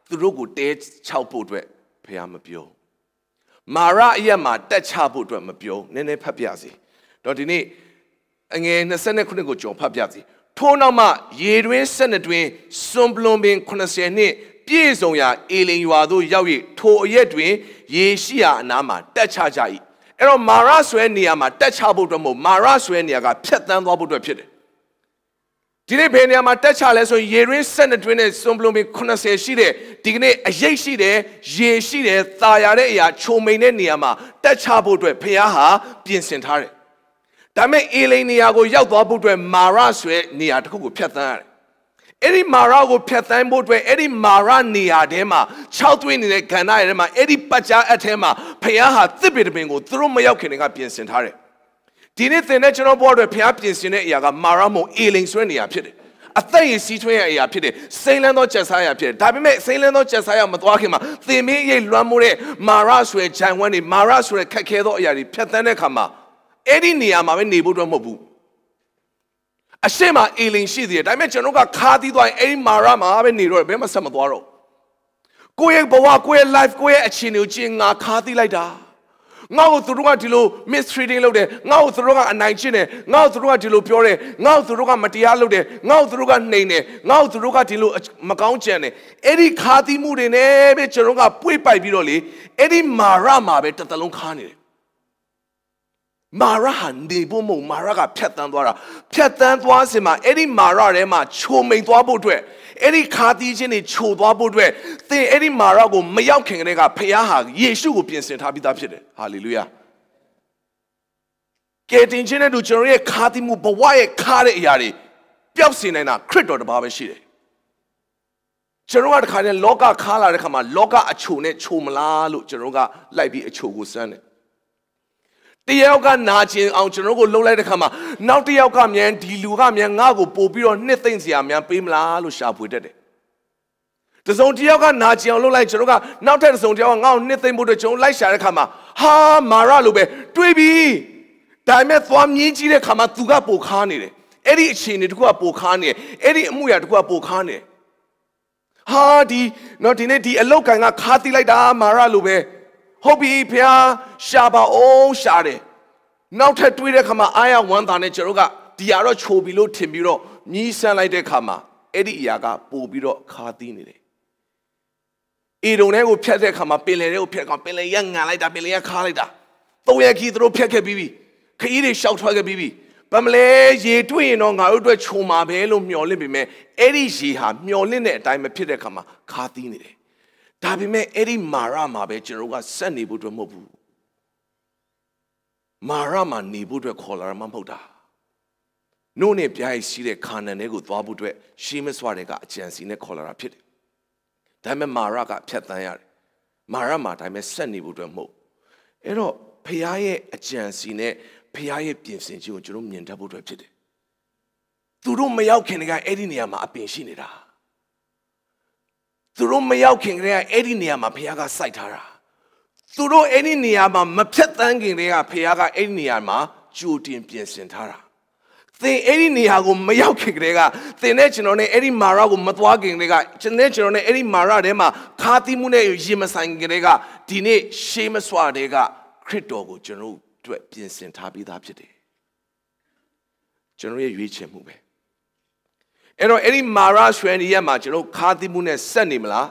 A: သူတို့ကိုတဲချောက်ဖို့အတွက်ဖះမပြော။မာရအရက်မှာတက်ချဖို့အတွက်မပြော။နည်းနည်းဖတ်ပြစီ။တော့ဒီနေ့အငယ်29ကိုကြော်ဖတ်ပြစီ။ထို့နောက်မှရေတွင်း12တွင်စွန်ပလွန်ပင်80နှစ်ပြည့်စုံရာအေလင်ရွာသို့ရောက်၍ထိုအရက်တွင်ရေရှိရာအနားမှာတက်ချကြ၏။အဲ့တော့မာရဆွဲနေရာမှာတက်ချဖို့အတွက်မဟုတ်မာရဆွဲနေရာကဖြတ်တန်းသွားဖို့အတွက်ဖြစ်တယ်ဒီနေ့ဘယ်နေရာမှာတက်ချလဲဆိုရင်ရေရင်း12တွင်းနဲ့စွန်ပလွန်ပင်80ရှိတယ်ဒီကနေ့အရေးရှိတယ်ရေရှိတယ်သာယာတဲ့အရာချုံမိန်တဲ့နေရာမှာတက်ချဖို့အတွက်ဘုရားဟာပြင်ဆင်ထားတယ်ဒါပေမဲ့အေလိန်နေရာကိုရောက်သွားဖို့အတွက်မာရဆိုတဲ့နေရာတစ်ခုကိုဖျက်ဆီးရတယ်အဲ့ဒီမာရကိုဖျက်ဆီးဖို့အတွက်အဲ့ဒီမာရနေရာထဲမှာ6တွင်းနေတဲ့ခန္ဓာရဲထဲမှာအဲ့ဒီပတ်ကြားအပ်ထဲမှာဘုရားဟာသစ်ပင်တပင်ကိုသူတို့မရောက်ခင်ကပြင်ဆင်ထားတယ်ဒီနေ့သင်တဲ့ကျွန်တော်ဘဝအတွက်ဘုရားပြင်ဆင်တဲ့အရာကမာရမုံအေလိန်ဆွဲနေရဖြစ်တယ်အသက်ရည်စီးထွင်းရအရာဖြစ်တယ်စိမ့်လန်းသောကြက်စားရဖြစ်တယ်ဒါပေမဲ့စိမ့်လန်းသောကြက်စားရမသွားခင်မှာသင်မင်းရိတ်လွှမ်းမိုးတဲ့မာရဆွဲခြံဝန်းတွေမာရဆွဲခက်ခဲသောအရာတွေဖြတ်သန်းတဲ့အခါမှာအဲ့ဒီနေရာမှာပဲနေဖို့အတွက်မဟုတ်ဘူးအရှိမအေလိန်ရှိသေးတယ်ဒါပေမဲ့ကျွန်တော်ကခါသီးသွားရင်အဲ့ဒီမာရမှာပဲနေတော့ဘယ်မှဆက်မသွားတော့ကိုယ့်ရဲ့ဘဝကိုယ့်ရဲ့ life ကိုယ့်ရဲ့အခြေအနေကိုကျင်ငါခါသီးလိုက်တာငါ့ကိုသူတို့ကဒီလို mistreating လုပ်တယ်ငါ့ကိုသူတို့ကအနိုင်ကျင့်တယ်ငါ့ကိုသူတို့ကဒီလိုပြောတယ်ငါ့ကိုသူတို့ကမတရားလုပ်တယ်ငါ့ကိုသူတို့ကနှိမ်တယ်ငါ့ကိုသူတို့ကဒီလိုမကောင်းကြံတယ်အဲ့ဒီခါသီးမှုတွေနဲ့ပဲကျွန်တော်ကပွေ့ပိုက်ပြီးတော့လေအဲ့ဒီမာရမှာပဲတစ်သလုံးခါနေတယ်မာရဟာနေဖို့မဟုတ်မာရကဖြတ်တန်းသွားတာဖြတ်တန်းသွားစင်မှာအဲ့ဒီမာရထဲမှာချိုမိန်သွားဖို့အတွက်အဲ့ဒီခါတီးခြင်းတွေချိုသွားဖို့အတွက်သင်အဲ့ဒီမာရကိုမရောက်ခင်ကတည်းကဖခင်ဟာယေရှုကိုပြင်ဆင်ထားပြီးသားဖြစ်တယ်ဟာလေလုယာကယ်တင်ခြင်းနဲ့တူကျွန်တော်ရဲ့ခါတီးမှုဘဝရဲ့ခါတဲ့အရာတွေပျောက်စေနိုင်တာခရစ်တော်တပါးပဲရှိတယ်ကျွန်တော်ကတခါတည်းလောကခါလာတဲ့ခါမှာလောကအချိုနဲ့ချိုမလားလို့ကျွန်တော်ကလိုက်ပြီးအချိုကိုစမ်းတယ်တယောက်ကနာကျင်အောင်ကျွန်တော်ကိုလှုပ်လိုက်တဲ့ခါမှာနောက်တယောက်ကမြန်ဒီလူကမြန်ငါ့ကိုပို့ပြီးတော့နှစ်သိမ့်စရာမြန်ပေးမလားလို့ရှာဖွေတတ်တယ်။တစုံတယောက်ကနာကျင်အောင်လှုပ်လိုက်ကျွန်တော်ကနောက်ထပ်တစုံတယောက်ကငါ့ကိုနှစ်သိမ့်ဖို့အတွက်ကျွန်တော်လိုက်ရှာတဲ့ခါမှာဟာမာရလို့ပဲတွေးပြီးဒါပေမဲ့သွားမြင်းကြီးတဲ့ခါမှာသူကပို့ခါနေတယ်။အဲ့ဒီအခြေအနေတခုကပို့ခါနေတယ်။အဲ့ဒီအမှုရာတခုကပို့ခါနေတယ်။ဟာဒီနော်ဒီနေ့ဒီအလောက်ကန်ကခါတိလိုက်တာမာရလို့ပဲ။ဟုတ်ပြီဖျားရှာပါအောင်ရှာတယ်နောက်ထပ်တွေးတဲ့ခါမှာအာရဝမ်းသာနဲ့ကျွန်တော်ကဒီဟာတော့ခြုံပြီးလို့ထင်ပြီးတော့မြည်ဆန်းလိုက်တဲ့ခါမှာအဲ့ဒီအရာကပို့ပြီးတော့ခါသီးနေတယ်အီဒုံထဲကိုဖြတ်တဲ့ခါမှာပင်လယ်ထဲကိုဖြတ်ကောင်ပင်လယ်ရငံလိုက်တာပင်လယ်ရခါလိုက်တာသုံးရခီသူတို့ဖြတ်ခဲ့ပြီးပြီခီးတွေရှောက်ထွက်ခဲ့ပြီးပြီပမလဲရေတွေ့ရင်တော့ငါတို့အတွက်ခြုံမှာပဲလို့မျော်လင့်ပေမဲ့အဲ့ဒီရေဟာမျော်လင့်တဲ့အတိုင်းမဖြစ်တဲ့ခါမှာခါသီးနေတယ်ဒါပေမဲ့အဲ့ဒီမာရမှာပဲကျွန်တော်ကဆက်နေဖို့အတွက်မဟုတ်ဘူးမာရမှာနေဖို့အတွက်ခေါ်လာတာမှမဟုတ်တာနို့နဲ့ပြိုင်ရှိတဲ့ခါနန်တွေကိုသွားဖို့အတွက်ရှေးမစွာတွေကအကြံစီနဲ့ခေါ်လာတာဖြစ်တယ်ဒါပေမဲ့မာရကဖြတ်တန်းရတယ်မာရမှာဒါပေမဲ့ဆက်နေဖို့အတွက်မဟုတ်အဲ့တော့ဖះရဲ့အကြံစီနဲ့ဖះရဲ့ပြင်ဆင်ခြင်းကိုကျွန်တော်မြင်တတ်ဖို့အတွက်ဖြစ်တယ်သူတို့မရောက်ခင်ကအဲ့ဒီနေရာမှာအပင်ရှိနေတာသူတို့မရောက်ခင်ကတည်းကအဲ့ဒီနေရာမှာဘုရားကစိုက်ထားတာသူတို့အဲ့ဒီနေရာမှာမဖြတ်တန်းခင်တည်းကဘုရားကအဲ့ဒီနေရာမှာကြိုတင်ပြင်ဆင်ထားတာသင်အဲ့ဒီနေရာကိုမရောက်ခင်ကတည်းကသင်နဲ့ကျွန်တော်နဲ့အဲ့ဒီမာရကိုမသွားခင်ကတည်းကကျွန်နဲ့ကျွန်တော်နဲ့အဲ့ဒီမာရထဲမှာခါတိမှုနဲ့ရေမဆိုင်ကတည်းကဒီနေ့ရှေးမစွာတဲ့ကခရစ်တော်ကိုကျွန်တော်တို့အတွက်ပြင်ဆင်ထားပြီးသားဖြစ်တယ်ကျွန်တော်ရဲ့ရွေးချယ်မှုပဲအဲ့တော့အဲ့ဒီမာရရွှေနေရမှာကျွန်တော်ခါသိမှုနဲ့ဆက်နေမလား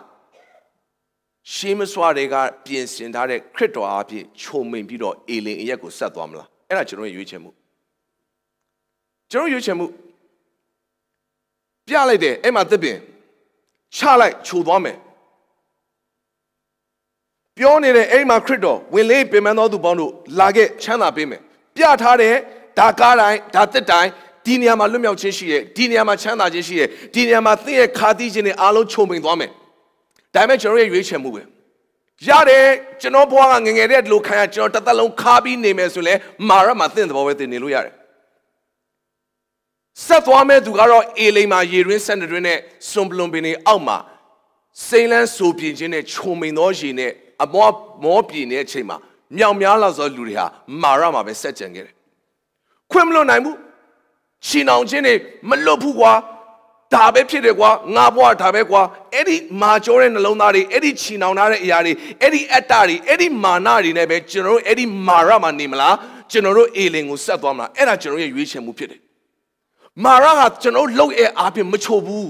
A: ရှေးမစွာတွေကပြင်ဆင်ထားတဲ့ခရစ်တော်အဖြစ်ခြုံမိန်ပြီးတော့အေလင်အရက်ကိုဆက်သွားမလားအဲ့ဒါကျွန်တော်ရွေးချယ်မှုကျွန်တော်ရွေးချယ်မှုပြလိုက်တယ်အဲ့မှာသစ်ပင်ချလိုက်ခြုံသွားမယ်ပြောနေတဲ့အဲ့မှာခရစ်တော်ဝင်လေးပင်မသောသူပေါင်းတို့လာခဲ့ချမ်းသာပေးမယ်ပြထားတဲ့ဒါကားတိုင်းဒါသစ်တိုင်းဒီနေရာမှာလွတ်မြောက်ခြင်းရှိတယ်ဒီနေရာမှာချမ်းသာခြင်းရှိတယ်ဒီနေရာမှာသင်ရဲ့ခါသီးခြင်းတွေအားလုံးခြုံပိန်သွားမယ်ဒါပေမဲ့ကျွန်တော်ရဲ့ရွေးချယ်မှုပဲရတယ်ကျွန်တော်ဘဝကငငယ်တဲ့လိုခံရကျွန်တော်တစ်သက်လုံးခါပြီးနေမယ်ဆိုရင်မာရမှာသင်တဲ့ဘောပဲသင်နေလို့ရတယ်ဆက်သွားမဲ့သူကတော့အေလိမ်မှာရေရင်းဆက်နေတွင်နဲ့စွန်ပလွန်ပင်တွေအောက်မှာစိမ့်လန်းဆိုပြင်းခြင်းနဲ့ခြုံမိန်သောရေနဲ့အမောမောပြင်းတဲ့အချိန်မှာမြောင်များလာသောလူတွေဟာမာရမှာပဲဆက်ကြံခဲ့တယ်ခွင့်မလွတ်နိုင်ဘူးချီနှောင်ခြင်းတွေမလွတ်ဘူးကွာဒါပဲဖြစ်တယ်ကွာငါဘွားဒါပဲကွာအဲ့ဒီမာကျောတဲ့နှလုံးသားတွေအဲ့ဒီချီနှောင်ထားတဲ့အရာတွေအဲ့ဒီအတ္တတွေအဲ့ဒီမာနတွေနဲ့ပဲကျွန်တော်တို့အဲ့ဒီမာရမှာနေမလားကျွန်တော်တို့အေလင်ကိုဆက်သွားမလားအဲ့ဒါကျွန်တော်ရဲ့ရွေးချယ်မှုဖြစ်တယ်မာရကကျွန်တော်လှုပ်ရဲ့အားဖြင့်မချို့ဘူး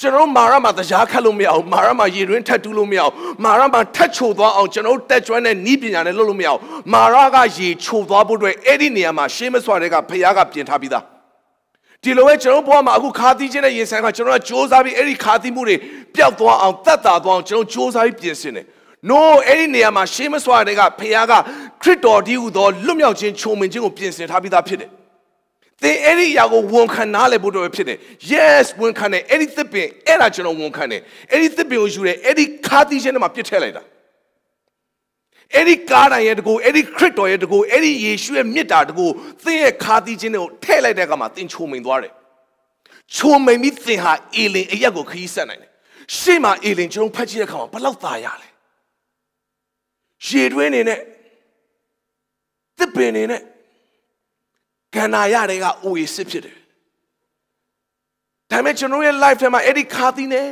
A: ကျွန်တော်မာရမှာတရားခတ်လို့မရအောင်မာရမှာရေရင်းထတ်တူးလို့မရအောင်မာရမှာထတ်ချိုသွားအောင်ကျွန်တော်တက်ကျွမ်းတဲ့ဤပညာနဲ့လုပ်လို့မရအောင်မာရကရေချိုသွားဖို့အတွက်အဲ့ဒီနေရာမှာရှေးမစွာတဲ့ကဘုရားကပြင်ထားပြီးသားဒီလိုပဲကျွန်တော်ဘဝမှာအခုခါသီးခြင်းနဲ့ရင်ဆိုင်မှာကျွန်တော်ကစ조사ပြီးအဲ့ဒီခါသီးမှုတွေပျောက်သွားအောင်တတ်တာသွားအောင်ကျွန်တော်စ조사ပြီးပြင်ဆင်တယ်။ No အဲ့ဒီနေရာမှာရှေးမစွာတဲ့ကဘုရားကခရစ်တော်ဒီဟူသောလွတ်မြောက်ခြင်းခြုံမြင်ခြင်းကိုပြင်ဆင်ထားပြီးသားဖြစ်တယ်။သင်အဲ့ဒီအရာကိုဝန်ခံနားလည်ဖို့တော့ဖြစ်တယ် yes ဝန်ခံတယ်အဲ့ဒီသစ်ပင်အဲ့ဒါကျွန်တော်ဝန်ခံတယ်အဲ့ဒီသစ်ပင်ကိုယူတယ်အဲ့ဒီခါတီးခြင်းနဲ့မှပြစ်ထည့်လိုက်တာအဲ့ဒီကားတိုင်းရဲ့တကူအဲ့ဒီခရစ်တော်ရဲ့တကူအဲ့ဒီယေရှုရဲ့မြစ်တာတကူသင်ရဲ့ခါတီးခြင်းတွေကိုထည့်လိုက်တဲ့အခါမှာသင်ချုံမိန်သွားတယ်ချုံမိန်ပြီးသင်ဟာအေလင်အရက်ကိုခီးဆက်နိုင်တယ်ရှေ့မှာအေလင်ကျွန်တော်ဖတ်ကြည့်တဲ့အခါမှာဘလောက်သာရလဲရေတွင်းနေနဲ့သစ်ပင်နေနဲ့ကန္နာရတွေကအိုရီစစ်ဖြစ်တယ်ဒါပေမဲ့ကျွန်တော်ရဲ့ life ထဲမှာအဲ့ဒီခါသီးနေ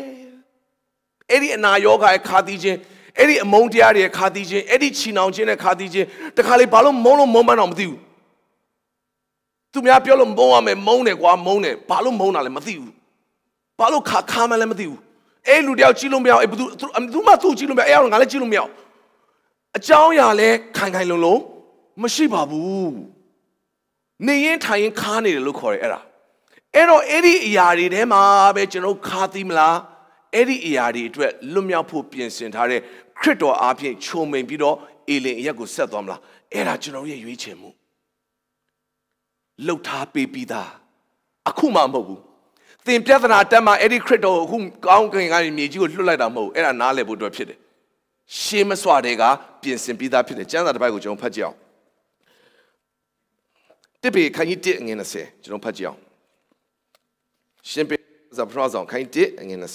A: အဲ့ဒီအနာရောဂါရဲ့ခါသီးခြင်းအဲ့ဒီအမုန်းတရားတွေရဲ့ခါသီးခြင်းအဲ့ဒီချီနှောင်ခြင်းနဲ့ခါသီးခြင်းတခါလေဘာလို့မုန်းလို့မုန်းမှန်းတော့မသိဘူးသူများပြောလို့မုန်းရမယ်မုန်းတယ်ကွာမုန်းတယ်ဘာလို့မုန်းတာလဲမသိဘူးဘာလို့ခါခါမှလည်းမသိဘူးအဲ့လူတယောက်ကြီးလို့မရအောင်အဲ့ဘသူသူမှသူ့ကြီးလို့မရအောင်အဲ့အောင်ငါလည်းကြီးလို့မရအောင်အကြောင်းအရာလဲခိုင်ခိုင်လုံလုံမရှိပါဘူးနေရင်ထိုင်ရင်ခါနေတယ်လို့ခေါ်တယ်အဲ့ဒါအဲ့တော့အဲ့ဒီအရာ တွေထဲမှာပဲကျွန်တော်ခါသီးမလားအဲ့ဒီအရာတွေအတွက်လွတ်မြောက်ဖို့ပြင်ဆင်ထားတဲ့ခရစ်တော်အားဖြင့်ချုံမိန်ပြီးတော့အေလင်အရက်ကိုဆက်သွားမလားအဲ့ဒါကျွန်တော်ရဲ့ရွေးချယ်မှုလှုပ်ထားပေးပြီးသားအခုမှမဟုတ်ဘူးသင်ပြဿနာတက်မှအဲ့ဒီခရစ်တော်အခုကောင်းကင်ကနေမြေကြီးကိုလွတ်လိုက်တာမဟုတ်ဘူးအဲ့ဒါနားလည်ဖို့အတွက်ဖြစ်တယ်ရှေးမစွာတွေကပြင်ဆင်ပြီးသားဖြစ်တယ်ကျမ်းစာတစ်ပိုက်ကိုကျွန်တော်ဖတ်ကြအောင်တစ်ပေခန်းကြီး1အငင်း20ကျွန်တော်ဖတ်ကြည့်အောင်ရှင်ပေဇာဖရာဆောင်ခန်းကြီး1အငင်း20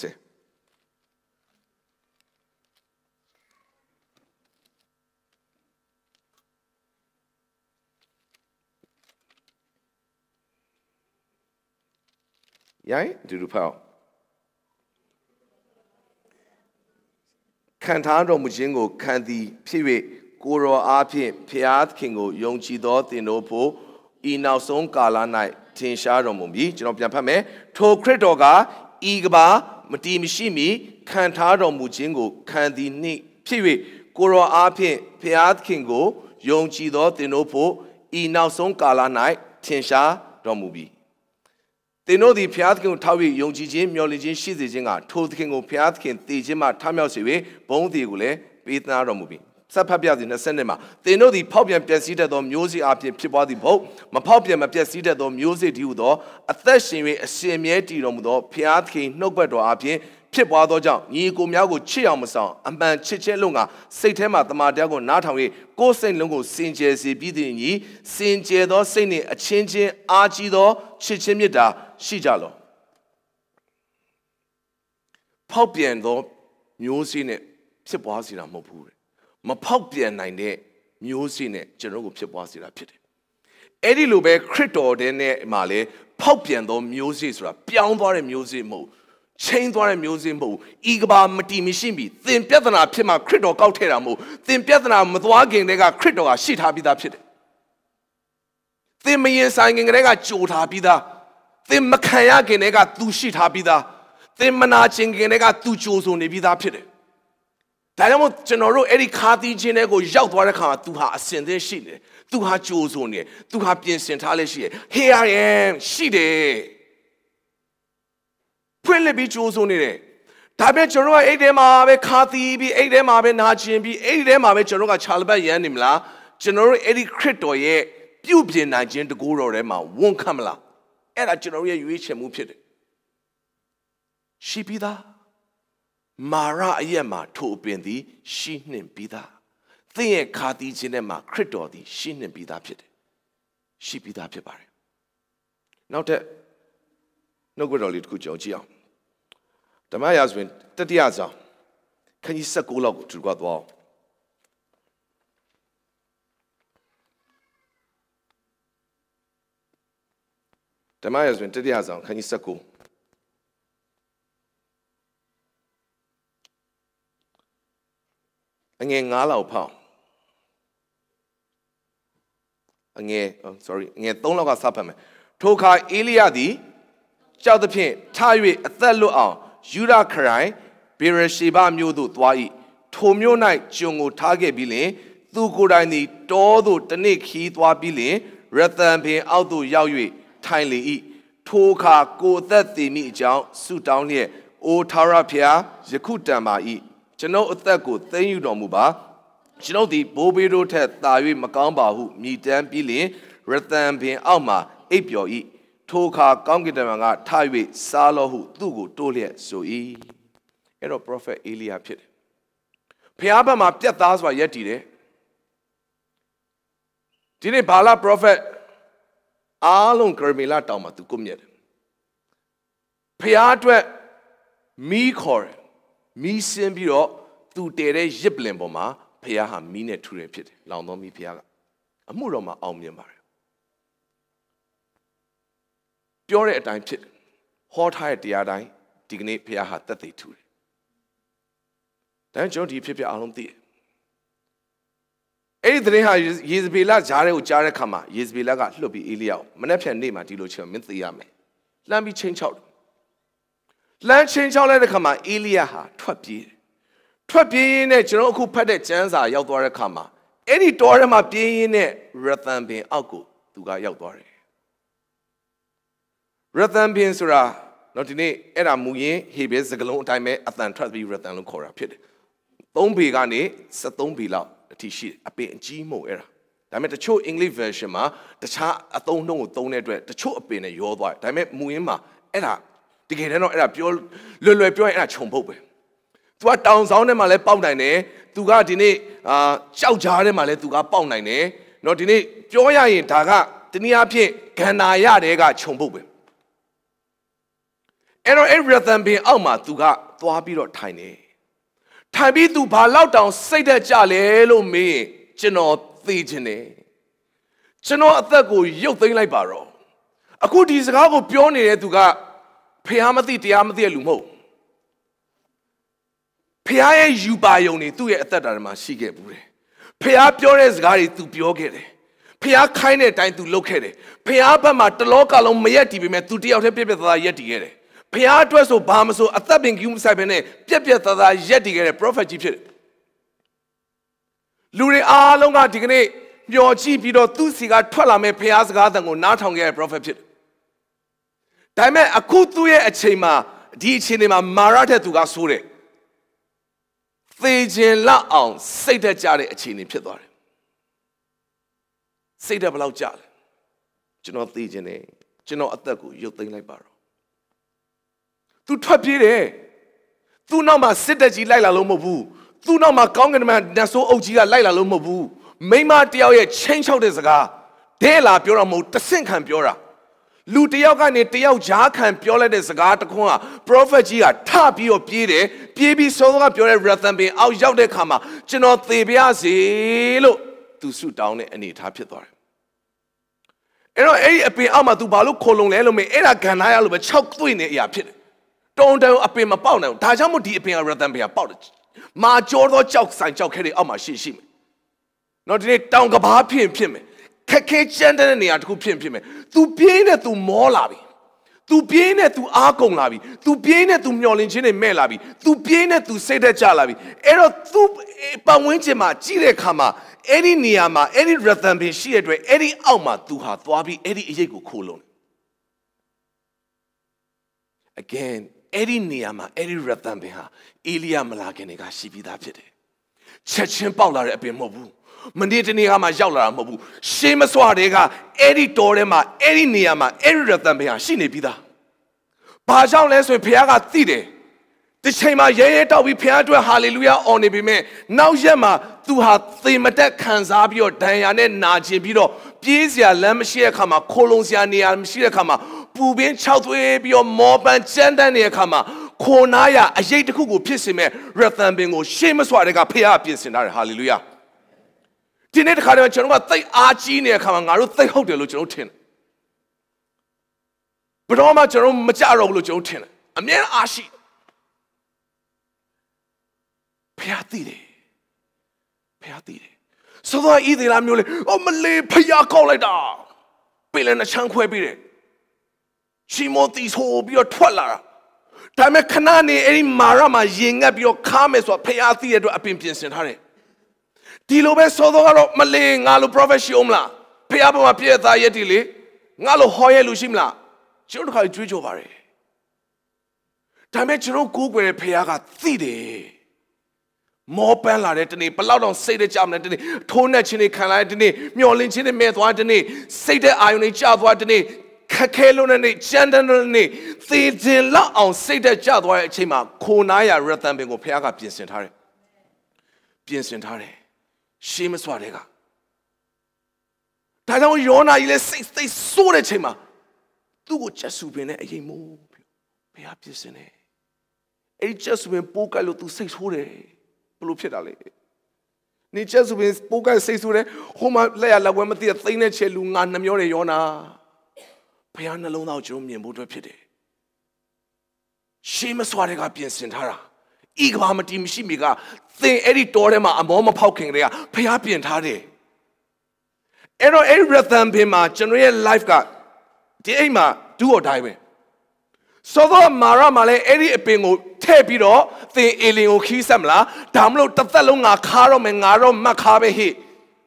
A: ရိုင်းဒူဒူဖောက်ခံထားတော်မူခြင်းကိုခံသည်ဖြစ်၍ကိုရောအားဖြင့်ဖျားသခင်ကိုယုံကြည်သောသင်တို့ဖို့ဤနောက်ဆုံးကာလ၌ထင်ရှားတော်မူပြီကျွန်တော်ပြန်ဖတ်မယ်ထိုခရစ်တော်ကဤကဘာမတီမရှိမီ ခံထားတော်မူခြင်းကို ခံသည်နှင့် ဖြစ်၍ကိုရောအားဖြင့်ဖျားသခင်ကိုယုံကြည်သောသင်တို့ဖို့ဤနောက်ဆုံးကာလ၌ထင်ရှားတော်မူပြီသင်တို့သည်ဖျားသခင်ကိုထောက်၍ယုံကြည်ခြင်းမျှော်လင့်ခြင်းရှိစေခြင်းကထိုသခင်ကိုဖျားသခင်တည်ခြင်းမှထမြောက်စေ၍ဘုန်းတည်ကိုလည်းပေးသနာတော်မူပြီစက်ဖတ်ပြစီ20မှာသင်တို့သည်ဖောက်ပြန်ပျက်စီးတတ်သောမျိုးစေ့အပြင်ဖြစ်ပွားသည်မဟုတ်မဖောက်ပြန်မပျက်စီးတတ်သောမျိုးစေ့တည်းဟူသောအသက်ရှင်၍အရှင်မြဲတည်တော်မူသောဖျားသခင်နှုတ်ဘက်တော်အပြင်ဖြစ်ပွားသောကြောင့်ညီကိုများကိုချစ်အောင်မဆောင်အမှန်ချစ်ခြင်းလုံးကစိတ်ထဲမှာတမာတရားကိုနားထောင်၍ကိုယ်စိတ်လုံးကိုစင်ကြယ်စေပြီးသည်ညီစင်ကြယ်သောစိတ်နှင့်အချင်းချင်းအားကြီးသောချစ်ခြင်းမေတ္တာရှိကြလော့ဖောက်ပြန်သောမျိုးစေ့နဲ့ဖြစ်ပွားစေတာမဟုတ်ဘူးမဖောက်ပြန်နိုင်တဲ့မျိုးစေ့နဲ့ကျွန်တော်ကိုဖြစ်ပွားစေတာဖြစ်တယ်။အဲ့ဒီလိုပဲခရစ်တော်တဲ့နဲ့မှာလဲဖောက်ပြန်သောမျိုးစေ့ဆိုတာပြောင်းသွားတဲ့မျိုးစေ့မဟုတ်ချိန်သွားတဲ့မျိုးစင်းမဟုတ်ဤကဘာမတီမရှိပြီသင်ပြဿနာဖြစ်မှာခရစ်တော်ကောက်ထဲတာမဟုတ်သင်ပြဿနာမသွားခင်တည်းကခရစ်တော်ကရှိထားပြီးသားဖြစ်တယ်သင်မရင်ဆိုင်ခင်ကတည်းကကြိုထားပြီးသားသင်မခံရခင်တည်းက तू ရှိထားပြီးသားသင်မနာခြင်းခင်တည်းက तू ကြိုဆိုနေပြီးသားဖြစ်တယ်ဒါကြောင့်မို့ကျွန်တော်တို့အဲ့ဒီခါသီးခြင်းတွေကိုရောက်သွားတဲ့ခါမှာ तू ဟာအစင်သင်းရှိနေတယ်။ तू ဟာကြိုးစုံနေတယ်။ तू ဟာပြင်ဆင်ထားလဲရှိတယ်။ Here I am ရှိတယ်။ဖွင့်လှစ်ပြီးကြိုးစုံနေတယ်။ဒါပေမဲ့ကျွန်တော်ကအဲ့ထဲမှာပဲခါသီးပြီးအဲ့ထဲမှာပဲနာကျင်ပြီးအဲ့ထဲမှာပဲကျွန်တော်ကခြာလပတ်ရမ်းနေမလား။ကျွန်တော်တို့အဲ့ဒီခရစ်တော်ရဲ့ပြုပြင်နိုင်ခြင်းတကူတော်ထဲမှာဝန်ခံမလား။အဲ့ဒါကျွန်တော်ရဲ့ရွေးချယ်မှုဖြစ်တယ်။ရှိပြီးသားမာရအရက်မှာထိုအပင်သည် ရှိနှင့်ပြီးသားသင်ရဲ့ခါတီးခြင်းထဲမှာခရစ်တော်သည် ရှိနှင့်ပြီးသားဖြစ်တယ်ရှိပြီးသားဖြစ်ပါတယ်နောက်ထပ်နှုတ်ကတော်လေးတစ်ခုကြောင်းကြည့်အောင်ဓမ္မရာဇဝင်တတိယဆောင်ခန်းကြီး16လောက်ကိုသူကသွားအောင်ဓမ္မရာဇဝင်တတိယဆောင်ခန်းကြီး16အငယ်9လောက်ဖောင်းအငယ် sorry အငယ်3လောက်ကစဖတ်မယ်ထိုအခါအေလိယသည်ကြောက်သဖြင့်ထ၍အသက်လွတ်အောင်ယူဒခရိုင်ဘေရရှေဘမြို့သို့သွား၏ထိုမြို့၌ဂျုံကိုထားခဲ့ပြီးလင် သူကိုယ်တိုင်သည်တောသို့တနေ့ခီးသွားပြီးလင်ရသံပင် အောက်သို့ရောက်၍ထိုင်လေ၏ထိုအခါကိုယ်သက်သေမိအကြောင်းဆုတောင်းလျက်အိုထာဝရဖျားယခုတံပါ၏ကျွန်ုပ်အသက်ကိုသိမ်းယူတော်မူပါကျွန်ုပ်သည်ဘိုးဘေးတို့ထက်သာ၍မကောင်းပါဟုမြည်တမ်းပြီးလျှင်ရတန်ပင်အောက်မှအိပ်ပျော်၏ထိုအခါကောင်းကင်တမန်ကထ၍စားလောဟုသူ့ကိုတိုးလျက်ဆို၏အဲ့တော့ prophet Elia ဖြစ်တယ်ဖျားဘက်မှာပြတ်သားစွာယက်တည်တယ်ဒီနေ့ဘာလာ prophet အားလုံးကရမီလာတောင်မှာသူကွမြက်တယ်ဖျားအတွက်မီးခေါ်တယ်မီးဆင်းပြီးတော့သူတည်တဲ့ရစ်ပလင်ပေါ်မှာဖះဟာမီးနဲ့ထူတယ်ဖြစ်တယ်လောင်သောမီးဖះကအမှုတော်မှာအောင်မြင်ပါတယ်ပြောတဲ့အတိုင်းဖြစ်ဟောထားတဲ့တရားတိုင်းဒီကနေ့ဖះဟာတက်သိထူတယ်ဒါကြောင့်ဒီဖြစ်ဖြစ်အားလုံးသိတယ်အဲ့ဒီသတင်းဟာယေဇဗေလကြားတဲ့ကိုကြားတဲ့ခါမှာယေဇဗေလကလှုပ်ပြီးအေလိယကိုမနှက်ဖြန်နေမှာဒီလိုချက်မင်းသိရမယ်လှမ်းပြီးချင်းချောက်လမ်းချင်းချောင်းလိုက်တဲ့ခါမှာအေလိယဟာထွက်ပြေးတယ်ထွက်ပြေးရင်းနဲ့ကျွန်တော်အခုဖတ်တဲ့ကျမ်းစာရောက်သွားတဲ့ခါမှာအဲ့ဒီတောထဲမှာပြေးရင်းနဲ့ရသန်ပင်အောက်ကိုသူကရောက်သွားတယ်ရသန်ပင်ဆိုတာတော့ဒီနေ့အဲ့ဒါမူရင်းဟေဘဲစကလုံးအတိုင်းပဲအသံထွက်ပြီးရသန်လို့ခေါ်တာဖြစ်တယ်3ပေကနေ73ပေလောက်အထိရှိအပင်အကြီးမို့အဲ့ဒါဒါပေမဲ့တချို့ English version မှာတခြားအသုံးနှုန်းကိုသုံးတဲ့အတွက်တချို့အပင်နဲ့ရောသွားတယ်ဒါပေမဲ့မူရင်းမှာအဲ့ဒါတကယ်တော့အဲ့ဒါပြောလွယ်လွယ်ပြောရင်အဲ့ဒါခြုံပုတ်ပဲ။ तू ကတောင်ဆောင်ထဲမှာလဲပေါက်နိုင်တယ်။ तू ကဒီနေ့အာကြောက်ကြားထဲမှာလဲ तू ကပေါက်နိုင်တယ်။နော်ဒီနေ့ပြောရရင်ဒါကတနည်းအားဖြင့်ခန္ဓာရတဲ့ကခြုံပုတ်ပဲ။အဲ့တော့အဲ့ရသံပင်အောက်မှာ तू ကသွားပြီးတော့ထိုင်တယ်။ထိုင်ပြီး तू ဘာလောက်တောင်စိတ်သက်ကြလဲလို့မေးရင်ကျွန်တော်သိခြင်းတယ်။ကျွန်တော်အသက်ကိုရုပ်သိမ်းလိုက်ပါတော့။အခုဒီစကားကိုပြောနေတဲ့သူကဖះမသိတရားမသိတဲ့လူမဟုတ်ဖះရဲ့ယူပါယုံတွေသူ့ရဲ့အသက်တာထဲမှာရှိခဲ့ဘူးတယ်ဖះပြောတဲ့စကားတွေ तू ပြောခဲ့တယ်ဖះခိုင်းတဲ့အတိုင်း तू လုပ်ခဲ့တယ်ဖះဘက်မှာတလောကလုံးမရက်တီပေမဲ့ तू တယောက်တည်းပြက်ပြက်သားသားရက်တီခဲ့တယ်ဖះအတွက်ဆိုဘာမဆိုအသက်ပင်ကူးမဆိုင်ဘဲနဲ့ပြက်ပြက်သားသားရက်တီခဲ့တဲ့ prophet ကြီးဖြစ်တယ်လူတွေအားလုံးကဒီကနေ့မျှော်ကြည့်ပြီးတော့သူ့စီကထွက်လာမဲ့ဖះစကားသံကိုနားထောင်ခဲ့တဲ့ prophet ဖြစ်တယ်ဒါပေမဲ့အခုသူ့ရဲ့အချိန်မှာဒီအချိန်တွေမှာမာရတဲ့သူကဆိုးတယ်သေခြင်းလောက်အောင်စိတ်သက်ကြတဲ့အချိန်တွေဖြစ်သွားတယ်စိတ်သက်ဘလောက်ကြလဲကျွန်တော်သေခြင်းနဲ့ကျွန်တော်အသက်ကိုရုပ်သိမ်းလိုက်ပါတော့သူထွက်ပြေးတယ်သူ့နောက်မှာစစ်တပ်ကြီးလိုက်လာလို့မဟုတ်ဘူးသူ့နောက်မှာကောင်းကင်ကမန်နတ်ဆိုးအုပ်ကြီးကလိုက်လာလို့မဟုတ်ဘူးမိမတယောက်ရဲ့ချင်းချောက်တဲ့စကားဒဲလာပြောတော့မဟုတ်တဆင့်ခံပြောတာလူတယောက်ကနေတယောက်ဂျားခံပြောလိုက်တဲ့စကားတခွန်းက prophet ကြီးကထပြီးတော့ပြေးတယ်ပြေးပြီးဆုံးတော့ပြောတဲ့ Rathan ပင်အောက်ရောက်တဲ့ခါမှာကျွန်တော်သေပြရစေလို့သူဆုတောင်းတဲ့အနေအထားဖြစ်သွားတယ်အဲ့တော့အဲ့ဒီအပင်အောက်မှာ तू ဘာလို့ခုံလုံလဲလို့မေးအဲ့ဒါကန္နာရလို့ပဲ၆သွေ့နေအရာဖြစ်တယ်တုံတုံအပင်မပေါက်နိုင်ဘူးဒါကြောင့်မို့ဒီအပင်က Rathan ပင်ကပေါက်တယ်မာကြောသောကြောက်ဆိုင်ကြောက်ခဲတွေအောက်မှာရှိရှိမယ်နော်ဒီနေ့တောင်ကဘာဖြစ်ဖြစ်မယ်ခက်ခဲကြမ်းတဲ့နေရာတစ်ခုဖြစ်ဖြစ်မယ်။ तू ပြင်းနဲ့ तू မောလာပြီ။ तू ပြင်းနဲ့ तू အားကုန်လာပြီ။ तू ပြင်းနဲ့ तू မျောလင့်ခြင်းတွေမဲ့လာပြီ။ तू ပြင်းနဲ့ तू စိတ်သက်ကြလာပြီ။အဲ့တော့ तू ပတ်ဝန်းကျင်မှာကြည့်တဲ့အခါမှာအဲ့ဒီနေရာမှာအဲ့ဒီရသံပင်ရှိရတဲ့အဲ့ဒီအောက်မှာ तू ဟာသွားပြီးအဲ့ဒီအရေးကိုခိုးလုံး again အဲ့ဒီနေရာမှာအဲ့ဒီရသံပင်ဟာအေလိယမလာခင်တွေကရှိပြီးသားဖြစ်တယ်။ချက်ချင်းပေါက်လာတဲ့အပင်မဟုတ်ဘူး။မနေ့တနေ့ကမှရောက်လာတာမဟုတ်ဘူးရှေးမစွာတွေကအဲ့ဒီတော်ထဲမှာအဲ့ဒီနေရာမှာအဲ့ဒီရတန်ဘုရားရှိနေပြီးသားဘာကြောင့်လဲဆိုရင်ဘုရားကသိတယ်ဒီချိန်မှာရဲရဲတောက်ပြီးဘုရားအတွက်ဟာလေလုယာအော်နေပြီမဲ့နောက်ရက်မှာသူဟာသေမတက်ခံစားပြီးတော့ဒဏ်ရာနဲ့နာကျင်ပြီးတော့ပြေးစရာလမ်းမရှိတဲ့အခါမှာခိုးလုံစရာနေရာမရှိတဲ့အခါမှာပူပင်းခြောက်သွေးပြီးတော့မောပန်းကြမ်းတမ်းနေတဲ့အခါမှာခိုနာရအရေးတစ်ခုကိုဖြစ်စေမဲ့ရသန်ပင်ကိုရှေးမစွာတဲ့ကဖះပြင်ဆင်တာဟာလေလုယာ။ဒီနေ့တခါတည်းကျွန်တော်ကသိအားကြီးနေတဲ့အခါမှာငါတို့သိဟုတ်တယ်လို့ကျွန်တော်ထင်တယ်ဘယ်တော့မှကျွန်တော်မကြတော့ဘူးလို့ကျွန်တော်ထင်တယ်အမြဲအားရှိဖျားသိတယ်ဖျားသိတယ်ဆိုတော့ဤသေးလားမျိုးလေအော်မလေးဖျားကောက်လိုက်တာပြေးလဲနှချမ်းခွဲပြီးတယ်ချီမိုတီဆိုပြီးတော့ထွက်လာတာဒါပေမဲ့ခဏနေအဲ့ဒီမာရမှာရင်ငတ်ပြီးတော့ခါမယ်ဆိုတော့ဖျားသိရတဲ့အတွက်အပင်ပြင်ဆင်ထားတယ်ဒီလိုပဲစောစောကတော့မလေးငါလို prophet ရှိအောင်မလားဖះဘုံမှာပြည့်သားရက်တီလေငါလိုဟောရဲလူရှိမလားကျွန်တော်တို့ခါကြွေးကြော်ပါတယ်ဒါပေမဲ့ကျွန်တော်ကိုးကွယ်တဲ့ဖះကသိတယ်မောပန်းလာတဲ့တနေ့ဘလောက်တောင်စိတ်တကြမလဲတနေ့ထိုးနှက်ခြင်းတွေခံလာတဲ့တနေ့မျောလင့်ခြင်းတွေမဲ့သွားတဲ့တနေ့စိတ်တဲ့အာယုန်တွေကြာသွားတဲ့တနေ့ခက်ခဲလုံးတဲ့နေ့ကြမ်းတမ်းတဲ့နေ့သေခြင်းလောက်အောင်စိတ်သက်ကြသွားတဲ့အချိန်မှာခိုနာရရတန်ပင်ကိုဖះကပြင်ဆင်ထားတယ်ပြင်ဆင်ထားတယ်ရှေးမစွာတဲ့ကဒါကြောင့်ယောနာကြီးလည်းစိတ်စိတ်ဆိုးတဲ့ချိန်မှာသူ့ကိုချက်ဆူပင်နဲ့အရင်မိုးပြီးဘုရားပြစ်စင်တယ်အဲ့ချက်ဆူပင်ပိုးကတ်လို့သူစိတ်ဆိုးတယ်ဘလို့ဖြစ်တာလဲနေချက်ဆူပင်ပိုးကတ်စိတ်ဆိုးတယ်ဟိုမှာလက်ရလက်ဝဲမသိတဲ့သိန်းတဲ့ချေလူငါနှမျောတယ်ယောနာဘုရားနှလုံးသားကိုကျွန်တော်မြင်ဖို့အတွက်ဖြစ်တယ်ရှေးမစွာတဲ့ကပြင်ဆင်ထားတာဤကဘာမတီမရှိမီကသင်အဲ့ဒီတောထဲမှာအမောမဖောက်ခင်တည်းကဖျားပြင်ထားတယ်အဲ့တော့အဲ့ဒီ rhythm ပင်မှာ ကျွန်တော်ရဲ့ life ကဒီအိမ်မှာ do or die ပဲဆိုတော့မာရမှာလည်းအဲ့ဒီအပင်ကိုထည့်ပြီးတော့သင်အေလင်ကိုခီးဆက်မလားဒါမှမဟုတ်တစ်သက်လုံးငါခါတော့မယ်ငါတော့မတ်ခါပဲဟိ့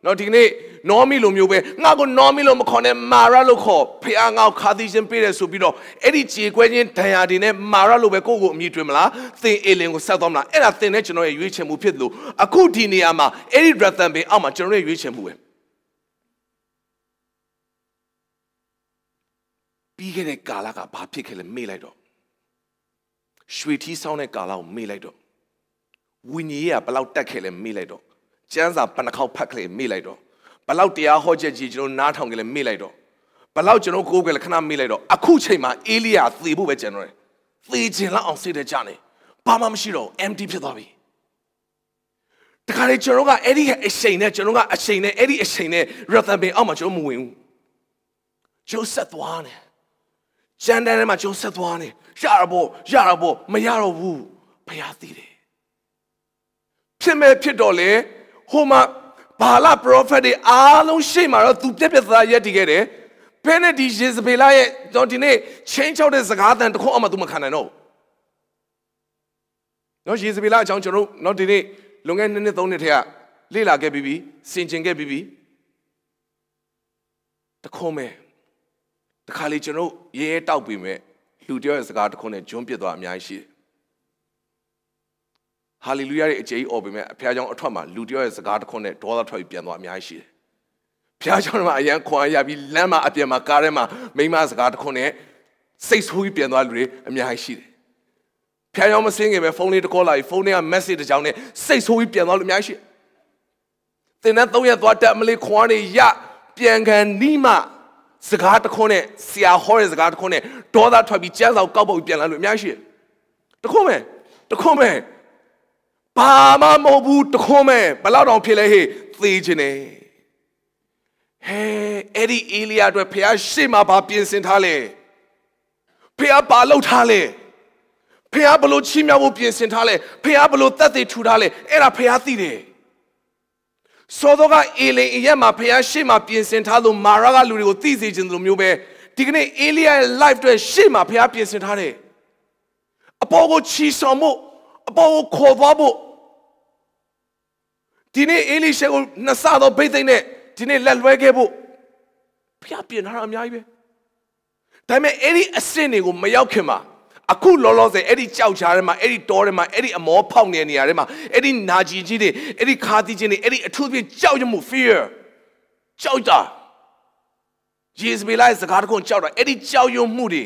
A: နော်ဒီကနေ့နောမီလိုမျိုးပဲငါ့ကိုနောမီလိုမခေါ်နဲ့မာရလို့ခေါ်ဖခင်ငါ့ကိုခါသီးခြင်းပေးတယ်ဆိုပြီးတော့အဲ့ဒီခြေခွဲခြင်းဒဏ်ရာတွေနဲ့မာရလို့ပဲကိုယ့်ကိုအမိတွင်မလားသင်အေလင်ကိုဆက်သွားမလားအဲ့ဒါသင်နဲ့ကျွန်တော်ရဲ့ရွေးချယ်မှုဖြစ်တယ်လို့အခုဒီနေရာမှာအဲ့ဒီဒရသန်ပင်အောက်မှာကျွန်တော်ရဲ့ရွေးချယ်မှုပဲပြီးခဲ့တဲ့ကာလကဘာဖြစ်ခဲ့လဲမေ့လိုက်တော့ရွှေထီးဆောင်းတဲ့ကာလကိုမေ့လိုက်တော့ဝိညာဉ်ရေးကဘလောက်တက်ခဲ့လဲမေ့လိုက်တော့ကျမ်းစာပဏ္ဏခေါက်ဖတ်ကလေးမေ့လိုက်တော့ဘလောက်တရားဟောချက်ကြီးကျွန်တော်နားထောင်ကလေးမေ့လိုက်တော့ဘလောက်ကျွန်တော်ကိုးကလေးခဏမေ့လိုက်တော့အခုချိန်မှာအေလိယာသေဖို့ပဲကြံတော့တယ်သေခြင်းလောက်အောင်စိတ်ထဲကြနေဘာမှမရှိတော့ empty ဖြစ်သွားပြီတခါလေကျွန်တော်ကအဲ့ဒီအချိန်နဲ့ကျွန်တော်ကအချိန်နဲ့အဲ့ဒီအချိန်နဲ့ရသန်ပင်အောက်မှာကျွန်တော်မဝင်ဘူးကျိုးဆက်သွားနေကျန်တဲ့ထဲမှာကျိုးဆက်သွားနေရတော့ဘောရတော့ဘောမရတော့ဘူးဘုရားသိတယ်ဖြစ်မဲ့ဖြစ်တော့လေဟိုမှာဘာလပရောဖက်တွေအားလုံးရှေ့မှာတော့သူပြက်ပြက်သားရက်တည်ခဲ့တယ်ဘယ်နဲ့ဒီယေဇဗေလရဲ့ကျွန်တော်ဒီနေ့ချင်းချောက်တဲ့စကားတန်တစ်ခုအောင်မှသူမခံနိုင်တော့ဘူးနော်ယေဇဗေလအကြောင်းကျွန်တော်နော်ဒီနေ့လွန်ခဲ့နှစ်နှစ်သုံးနှစ်ထက်ကလေ့လာခဲ့ပြီးပြီစင်ကျင်ခဲ့ပြီးပြီတခုံးမယ်တခါလေကျွန်တော်ရဲရဲတောက်ပြီးမယ်လူတယောက်ရဲ့စကားတခုံးနဲ့ဂျွန်းပြစ်သွားအများကြီးရှိတယ်ဟာလေလုယာရဲ့အကျေးအော်ပေမဲ့ဘုရားကျောင်းအထွက်မှာလူတယောက်ရဲ့စကားတစ်ခွန်းနဲ့ဒေါသထွက်ပြီးပြန်သွားအများကြီးရှိတယ်။ဘုရားကျောင်းမှာအရန်ခွန်အားရပြီးလမ်းမှာအပြင်မှာကားထဲမှာမိမစကားတစ်ခွန်းနဲ့စိတ်ဆိုးပြီးပြန်သွားလူတွေအများကြီးရှိတယ်။ဘုရားကျောင်းမဆင်းခင်ပဲဖုန်းလေးတစ်ခေါက်လာပြီးဖုန်းထဲက message တစ်ကြောင်းနဲ့စိတ်ဆိုးပြီးပြန်သွားလူအများကြီးရှိတယ်။သင်တန်း၃ရက်သွားတက်မလေးခွန်အားနေရပြန်ခံနီးမှစကားတစ်ခွန်းနဲ့ဆရာဟောတဲ့စကားတစ်ခွန်းနဲ့ဒေါသထွက်ပြီးကြမ်းဆောင်ကောက်ပုတ်ပြန်လာလူအများကြီးရှိတယ်။တခွန်းပဲတခွန်းပဲဘာမှမဟုတ်ဘူးတခွန်းမဲ့ဘလောက်တောင်ဖြစ်လဲဟေ့သေခြင်းနဲ့ဟဲအဲ့ဒီအေလီယာအတွက်ဖះရှေ့မှာဘာပြင်ဆင်ထားလဲဖះဘာလုပ်ထားလဲဖះဘလို့ချီးမြှောက်ဖို့ပြင်ဆင်ထားလဲဖះဘလို့တက်သေးထူထားလဲအဲ့ဒါဖះသိတယ်စောစောကအေလင်အရက်မှာဖះရှေ့မှာပြင်ဆင်ထားလို့မာရာကလူတွေကိုသိစေခြင်းလိုမျိုးပဲဒီကနေ့အေလီယာရဲ့ life အတွက်ရှေ့မှာဖះပြင်ဆင်ထားတယ်အပေါ်ကိုချီဆောင်မှုအပေါ်ကိုခေါ်သွားဖို့ဒီနေ့အေလိရှေကိုနှစ်ဆသောဘိသိက်နဲ့ဒီနေ့လက်လွဲခဲ့ဖို့ဖျားပြင်ထားတာအများကြီးပဲဒါပေမဲ့အဲ့ဒီအစင်တွေကိုမရောက်ခင်မှာအခုလောလောဆယ်အဲ့ဒီကြောက်ချားထဲမှာအဲ့ဒီတောထဲမှာအဲ့ဒီအမောဖောက်နေတဲ့နေရာထဲမှာအဲ့ဒီနာကျင်ကြီးတွေအဲ့ဒီခါသီးခြင်းတွေအဲ့ဒီအထူးဖြင့်ကြောက်ရမှု fear ကြောက်တာယေဇဗေလရဲ့စကားတခုကြောက်တာအဲ့ဒီကြောက်ရွံ့မှုတွေ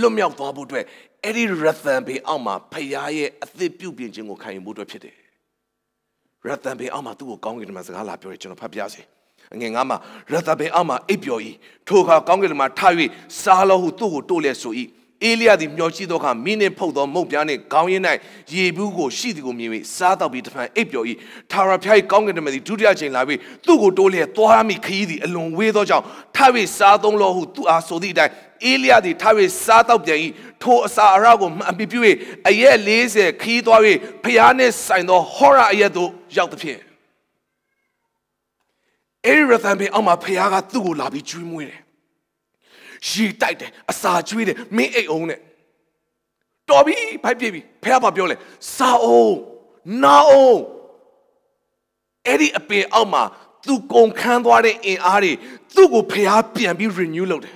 A: လွတ်မြောက်သွားဖို့အတွက်အဲ့ဒီရသံဘေးအောက်မှာဖရာရဲ့အသစ်ပြုပြင်ခြင်းကိုခံယူဖို့အတွက်ဖြစ်တယ်ရသံဘေးအောက်မှာသူ့ကိုကောင်းကင်မှာစကားလာပြောတယ်ကျွန်တော်ဖတ်ပြစေအငယ်ငါမှာရသံဘေးအောက်မှာအိပ်ပျော်ဤထိုအခါကောင်းကင်မှာထား၍စားလောဟုသူ့ကိုတို့လဲဆို၏အေလိယသည်မျောရှိသောအခါမိနှင့်ဖုတ်သောမုတ်ပြားနှင့်ခေါင်းရင်း၌ရေဘူးကိုရှိသည်ကိုမြင်၍စားတော့ပြီးတဖန်အိပ်ပျော်၏ထာဝရဘုရား၏ကောင်းကင်တမန်သည်ဒုတိယချိန်လာပြီးသူ့ကိုတိုးလျက်သွားမိခရီးသည်အလွန်ဝေးသောကြောင့်ထပ်၍စားသုံးလောဟုသူအားဆိုသည့်အတိုင်းအေလိယသည်ထပ်၍စားတော့ပြန်၏ထိုအစာအရာကိုအပြည့်ပြည့်အရက်40ခရီးသွား၍ဘုရားနှင့်ဆိုင်သောဟောရအရက်သို့ရောက်သည်ဖြင့်အဲဒီရသံပင်အောက်မှာဘုရားကသူ့ကိုလာပြီးကျွေးမွေးတယ်ရေတိုက်တယ်အစာကျွေးတယ်မင်းအိတ်အောင်နဲ့တော်ပြီဖိုက်ပြပြီဖះမပြောလဲစာအုံးနာအုံးအဲ့ဒီအပင်အောက်မှာ သူကုန်ခန်းသွားတဲ့အင်အားတွေသူ့ကိုဖះပြန်ပြီး renew လုပ်တယ်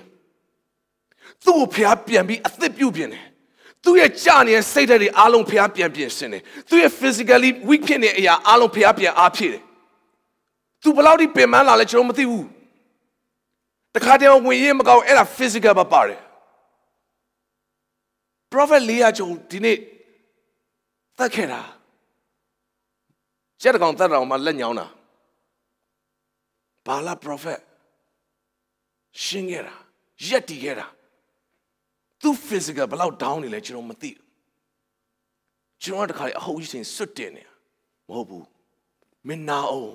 A: သူ့ကိုဖះပြန်ပြီးအသစ်ပြုပြင်တယ်သူ့ရဲ့ကြာနေတဲ့စိတ်ဓာတ်တွေအားလုံးဖះပြန်ပြင်စင်တယ်သူ့ရဲ့ physically weak ဖြစ်နေတဲ့အရာအားလုံးဖះပြန်အားဖြည့်တယ်သူဘယ်လောက်ထိပင်ပန်းလာလဲကျွန်တော်မသိဘူးတခါတည်းဝင်ရင်မကောင်းအဲ့ဒါ physical မှာပါတယ် prophet လေးရကြုံဒီနေ့တတ်ခဲ့တာကြက်တကောင်တတ်တော်မှာလက်ညောင်းတာဘာလာ prophet ရှင်းခဲ့တာရက်တည်ခဲ့တာသူ physical ဘလောက် down နေလဲကျွန်တော်မသိကျွန်တော်တခါလေအဟုတ်ကြီးစင်စွတ်တင်နေမဟုတ်ဘူးမင်းနာအောင်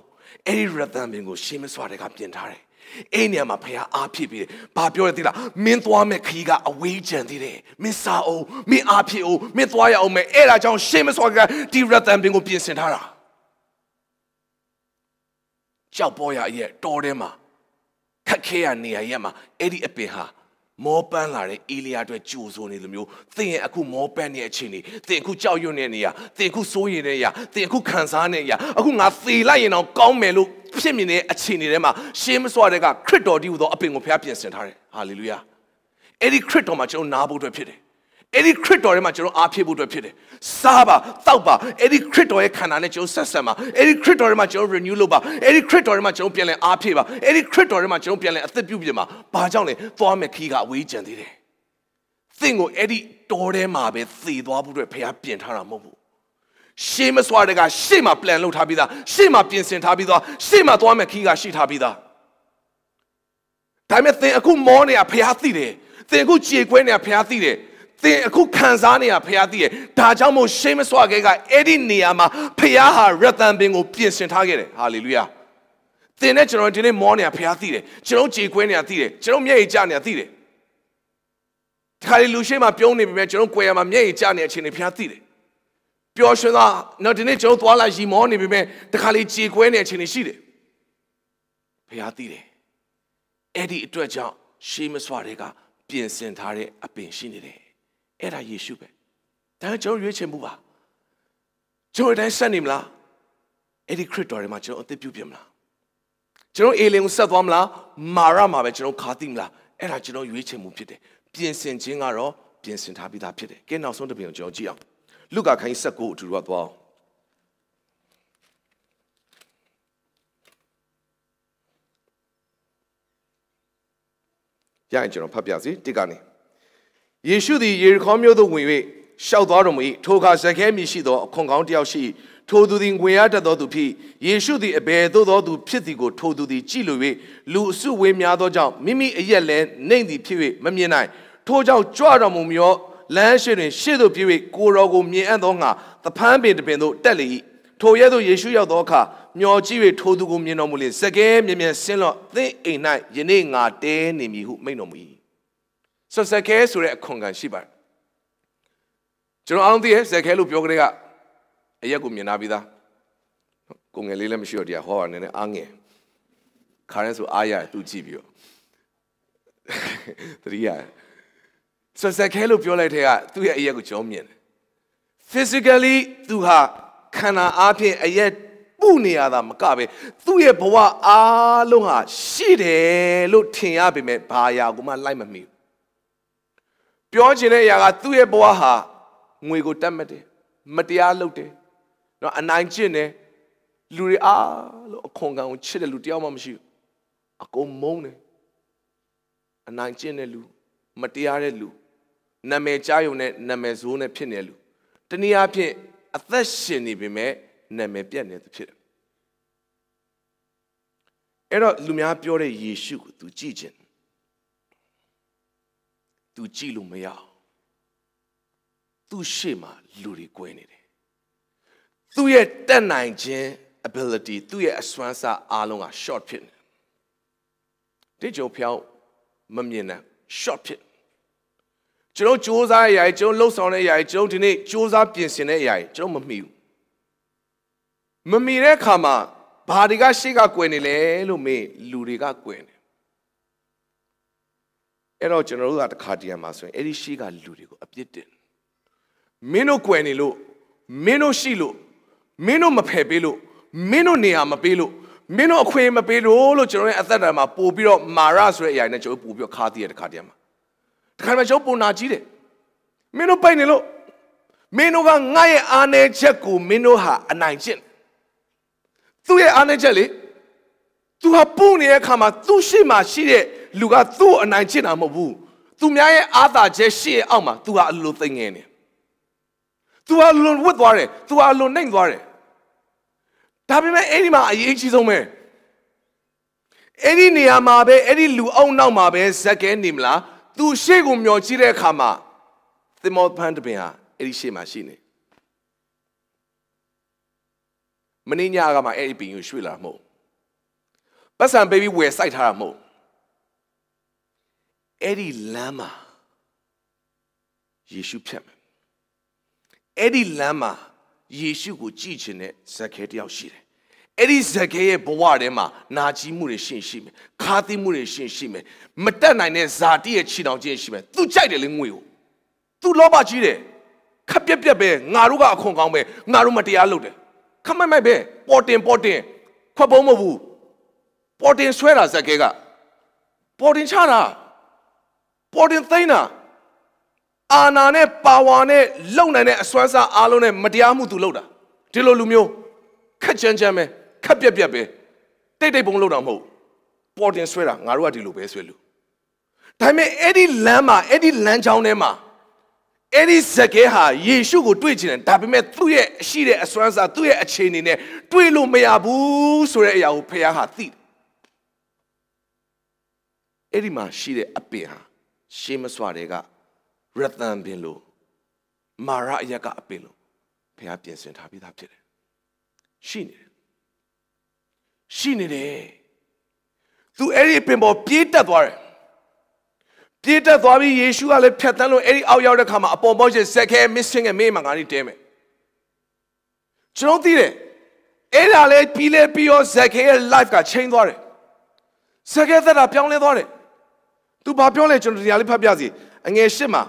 A: အဲ့ဒီရသံပင်ကိုရှင်းမစွာတဲ့ကပြင်ထားတယ်အဲ့နေရာမှာဖခင်အားဖြစ်ပြီးတယ်။ဘာပြောရသေးလား။မင်းသွားမဲ့ခရီးကအဝေးကျန်သေးတယ်။မင်းစာအောင်မင်းအားဖြစ်အောင်မင်းသွားရအောင်မဲ့အဲ့ဒါကြောင့်ရှေးမစွာကဒီရတန်ပင်ကိုပြင်ဆင်ထားတာ။ကြောက်ပေါ်ရရဲ့တော်ထဲမှာခက်ခဲရနေရရဲ့မှာအဲ့ဒီအပင်ဟာမောပန်းလာတဲ့အေလီယာအတွက်ကြိုဆိုနေလိုမျိုးသင်ရဲ့အခုမောပန်းနေတဲ့အခြေအနေသင်အခုကြောက်ရွံ့နေတဲ့နေရာသင်အခုစိုးရိမ်နေတဲ့နေရာသင်အခုခံစားနေတဲ့နေရာအခုငါသေလိုက်ရင်တော့ကောင်းမယ်လို့ဖြစ်မြင်တဲ့အခြေအနေထဲမှာရှင်းမစွာတဲ့ကခရစ်တော်တည်းဟူသောအပင်ကိုဖျားပြင်ဆင်ထားတယ်ဟာလေလုယာအဲ့ဒီခရစ်တော်မှာကျွန်တော်နားဖို့အတွက်ဖြစ်တယ်အဲ့ဒီခရစ်တော်ထဲမှာကျွန်တော်အားဖြည့်ဖို့အတွက်ဖြစ်တယ်။စားပါ၊တောက်ပါအဲ့ဒီခရစ်တော်ရဲ့ခန္ဓာနဲ့ကျွန်တော်ဆက်ဆံပါ။အဲ့ဒီခရစ်တော်ထဲမှာကျွန်တော် renew လုပ်ပါ။အဲ့ဒီခရစ်တော်ထဲမှာကျွန်တော်ပြန်လည်အားဖြည့်ပါ။အဲ့ဒီခရစ်တော်ထဲမှာကျွန်တော်ပြန်လည်အသက်ပြုပြင်ပါ။ဘာကြောင့်လဲ။သွားမယ်ခီးကအဝေးကျန်သေးတယ်။သင်ကိုအဲ့ဒီတော်ထဲမှာပဲသေသွားဖို့အတွက်ဖခင်ပြင်ထားတာမဟုတ်ဘူး။ရှေးမစွာတကရှေ့မှာ plan လုပ်ထားပြီးသားရှေ့မှာပြင်ဆင်ထားပြီးသားရှေ့မှာသွားမယ်ခီးကရှိထားပြီးသား။ဒါပေမဲ့သင်အခုမောနေတာဖခင်သိတယ်။သင်အခုကြေကွဲနေတာဖခင်သိတယ်။သင်အခုခံစားနေရဖရားသိတယ်ဒါကြောင့်မို့ရှေးမစွာခဲကအဲ့ဒီနေရာမှာဖရားဟာရတန်ပင်ကိုပြင်ဆင်ထားခဲ့တယ်ဟာလေလုယာသင်နဲ့ကျွန်တော်ဒီနေ့မောနေတာဖရားသိတယ်ကျွန်တော်ကြေခွဲနေတာသိတယ်ကျွန်တော်မျက်ရည်ကျနေတာသိတယ်ဒီခါလေးလူရှိမှပြုံးနေပြီပဲကျွန်တော်ကွယ်ရမှာမျက်ရည်ကျနေတဲ့အချိန်တွေဖရားသိတယ်ပျော်ရွှင်သာတော့ဒီနေ့ကျွန်တော်သွားလာရီမောနေပြီပဲဒီခါလေးကြေခွဲနေတဲ့အချိန်တွေရှိတယ်ဖရားသိတယ်အဲ့ဒီအတွက်ကြောင့်ရှေးမစွာတွေကပြင်ဆင်ထားတဲ့အပင်ရှိနေတယ်အဲ့ဒါယေရှုပဲဒါကျွန်တော်ရွေးချယ်မှုပါကျွန်တော်အတိုင်းဆက်နေမလားအဲ့ဒီခရစ်တော်တွေမှာကျွန်တော်အသက်ပြုပြင်မလားကျွန်တော်အေလင်ကိုဆက်သွားမလားမာရမှာပဲကျွန်တော်ခါသိမလားအဲ့ဒါကျွန်တော်ရွေးချယ်မှုဖြစ်တယ်ပြင်ဆင်ခြင်းကတော့ပြင်ဆင်ထားပြီးသားဖြစ်တယ်ကဲနောက်ဆုံးတစ်ပြင်ကိုကျွန်တော်ကြည့်အောင်လူကာခိုင်း19အထူကသွားအောင်ရရင်ကျွန်တော်ဖတ်ပြစီတစ်ကနေယေရှုသည်ယေရခေါမြို့သို့ဝင်၍ရှောက်သွားတော်မူ၏ထိုအခါဇခဲမြရှိသောအခွန်ကောင်းတစ်ယောက်ရှိထိုသူသည်ငွေရတတ်သောသူဖြစ်ယေရှုသည်အဘယ်သို့သောသူဖြစ်သည်ကိုထိုသူသည်ကြည့်လို၍လူအစုဝေးများသောကြောင့်မိမိအရက်လဲနှိမ့်သည်ဖြစ်၍မမြင်နိုင်ထိုကြောင့်ကြွတော်မူမျောလမ်းရှိတွင်ရှေ့သို့ပြေး၍ကိုတော်ကိုမြင်အပ်သောငါသဖန်းပင်တပင်သို့တက်လေ၏ထိုရဲသို့ယေရှုရောက်သောအခါမျောကြည့်၍ထိုသူကိုမြင်တော်မူလျှင်စကဲမြင်မြန်ဆင်းလော့သင်အိမ်၌ယနေ့ငါတဲနေမည်ဟုမိန့်တော်မူ၏ဆိုဇခဲဆိုတဲ့အခွန်ခံရှိပါတယ်ကျွန်တော်အားလုံးသိရဇခဲလို့ပြောကြတဲ့ကအရက်ကိုမြင်လာပြီးသားကိုငယ်လေးလည်းမရှိတော့တရားဟောတာနည်းနည်းအားငယ်ခါရဲဆိုအားရသူကြည့်ပြီးတော့တတိယဆိုဇခဲလို့ပြောလိုက်တဲ့ကသူ့ရဲ့အရက်ကိုကြောမြင်တယ် physically သူဟာခန္ဓာအားဖြင့်အရက်ပုနေရတာမကပဲသူ့ရဲ့ဘဝအားလုံးဟာရှိတယ်လို့ထင်ရပေမဲ့ဘာရာကိုမှလိုက်မမီဘူးပြောချင်တဲ့အရာကသူ့ရဲ့ဘဝဟာငွေကိုတတ်မှတ်တယ်မတရားလုပ်တယ်နော်အနိုင်ကျင့်တယ်လူတွေအားလို့အခွန်ခံကိုချစ်တဲ့လူတယောက်မှမရှိဘူးအကုန်မုန်းတယ်အနိုင်ကျင့်တဲ့လူ မတရားတဲ့လူနာမည်ကြားယုံနဲ့နာမည်ဆိုးနဲ့ဖြစ်နေလူတနည်းအားဖြင့်အသက်ရှင်နေပေမဲ့နာမည်ပြတ်နေသူဖြစ်တယ်အဲ့တော့လူများပြောတဲ့ယေရှုကို तू ကြည့်ခြင်းသူကြည့်လို့မရအောင်သူ့ရှေ့မှာလူတွေ꿰နေတယ်သူ့ရဲ့တက်နိုင်ခြင်း ability သူ့ရဲ့အစွမ်းစားအားလုံးက short ဖြစ်နေတိကျုံဖျောင်းမမြင်နဲ့ short ဖြစ်ကျွန်တော်စ조사ရရကျွန်တော်လှုပ်ဆောင်တဲ့အရာကျွန်တော်ဒီနေ့စ조사ပြင်ဆင်တဲ့အရာကျွန်တော်မမှီဘူးမမှီတဲ့အခါမှာဘာတွေကရှေ့က꿰နေလဲလို့မေးလူတွေက꿰နေအဲ့တော့ကျွန်တော်တို့ကတခါတည်းမှာဆိုရင်အဲ့ဒီရှိကလူတွေကိုအပြစ်တင်မင်းတို့ကွယ်နေလို့မင်းတို့ရှိလို့မင်းတို့မဖယ်ပေးလို့မင်းတို့နေရာမပေးလို့မင်းတို့အခွင့်မပေးလို့လို့ကျွန်တော်ရဲ့အသက်တာမှာပို့ပြီးတော့မာရဆိုတဲ့အရာနဲ့ကျွန်တော်ပို့ပြီးတော့ခါတည်းရတခါတည်းမှာတခါတည်းမှာကျွန်တော်ပုံနာကြီးတယ်မင်းတို့ပိုက်နေလို့မင်းတို့ကငါ့ရဲ့အာနေချက်ကိုမင်းတို့ဟာအနိုင်ကျင့်သူ့ရဲ့အာနေချက်လေ तू ဟာပုန်နေတဲ့အခါမှာသူ့ရှိမှရှိတဲ့လူကသူ့အနိုင်ချင်တာမဟုတ်ဘူးသူများရဲ့အာသာချက်ရှိရဲ့အောက်မှာ तू ဟာအလိုသိငယ်နေ तू ဟာလွန်ဝတ်သွားတယ် तू ဟာလွန်နှိမ့်သွားတယ်ဒါပေမဲ့အဲ့ဒီမှာအရေးကြီးဆုံးပဲအဲ့ဒီနေရာမှာပဲအဲ့ဒီလူအုံနောက်မှာပဲဇက်ကဲနေမလားသူရှေ့ကိုမျောကြည့်တဲ့အခါမှာသင်္မောဖန်တပင်ဟာအဲ့ဒီရှေ့မှာရှိနေမင်းညကမှအဲ့ဒီပင်ကိုရွှေ့လာမဟုတ်ပတ်စံပေးပြီးဝယ်စိုက်ထားတာမဟုတ်အဲ့ဒီလမ်းမှာယေရှုဖြတ်မယ်အဲ့ဒီလမ်းမှာယေရှုကိုကြည့်ခြင်းနဲ့ဇက်ခဲတယောက်ရှိတယ်အဲ့ဒီဇက်ခဲရဲ့ဘဝထဲမှာနာကြီးမှုတွေရှင်ရှိမယ်ခါသိမှုတွေရှင်ရှိမယ်မတက်နိုင်တဲ့ဇာတိရဲ့ခြေတောင်ခြင်းရှိမယ်သူကြိုက်တယ်လေငွေကိုသူလောဘကြီးတယ်ခက်ပြက်ပြက်ပဲငါတို့ကအခွန်ကောင်းပဲငါတို့မတရားလုပ်တယ်ခမိုက်မိုက်ပဲပေါ်တင်ပေါ်တင်ခွက်ပုံးမဟုတ်ဘူးပေါ်တင်ဆွဲတာဇက်ကဲကပေါ်တင်ချတာပေါ်တင်သိမ့်တာအာနာနဲ့ပါဝါနဲ့လုံနိုင်တဲ့အစွမ်းစားအားလုံးနဲ့မတရားမှုသူလုပ်တာဒီလိုလူမျိုးခက်ချမ်းချမ်းပဲခက်ပြက်ပြက်ပဲတိတ်တိတ်ပုံလုပ်တာမဟုတ်ပေါ်တင်ဆွဲတာငါတို့ကဒီလိုပဲဆွဲလို့ဒါပေမဲ့အဲ့ဒီလမ်းမှာအဲ့ဒီလမ်းကြောင်းထဲမှာအဲ့ဒီဇကဲဟာယေရှုကိုတွေ့ချင်တယ်ဒါပေမဲ့သူ့ရဲ့အရှိတဲ့အစွမ်းစားသူ့ရဲ့အခြေအနေနဲ့တွေ့လို့မရဘူးဆိုတဲ့အရာကိုဖခင်ဟာသိတယ်အဲ့ဒီမှာရှိတဲ့အပင်ဟာရှေးမစွာတွေကရတန်ပင်လို့မာရအရက်ကအပင်လို့ဖះပြင်ဆင်ထားပြီးသားဖြစ်တယ်ရှိနေတယ်ရှိနေတယ်သူအဲ့ဒီအပင်ပေါ်ပြေးတက်သွားတယ်ပြေးတက်သွားပြီးယေရှုကလည်းဖြတ်တန်းလို့အဲ့ဒီအောက်ရောက်တဲ့ခါမှာအပေါ်ပေါ်ရှင်ဆက်ခဲမစ်ဆင်းကမေးမှာငါနေတဲမယ်ကျွန်တော်သိတယ်အဲ့ဒါလည်းပြီးလဲပြီးရောဇက်ခဲရဲ့ life က change သွားတယ်ဇက်ခဲသက်တာပြောင်းလဲသွားတယ်။ तू ဘာပြောလဲကျွန်တော်ဒီဟာလေးဖတ်ပြစီ။အငယ်၈မှာ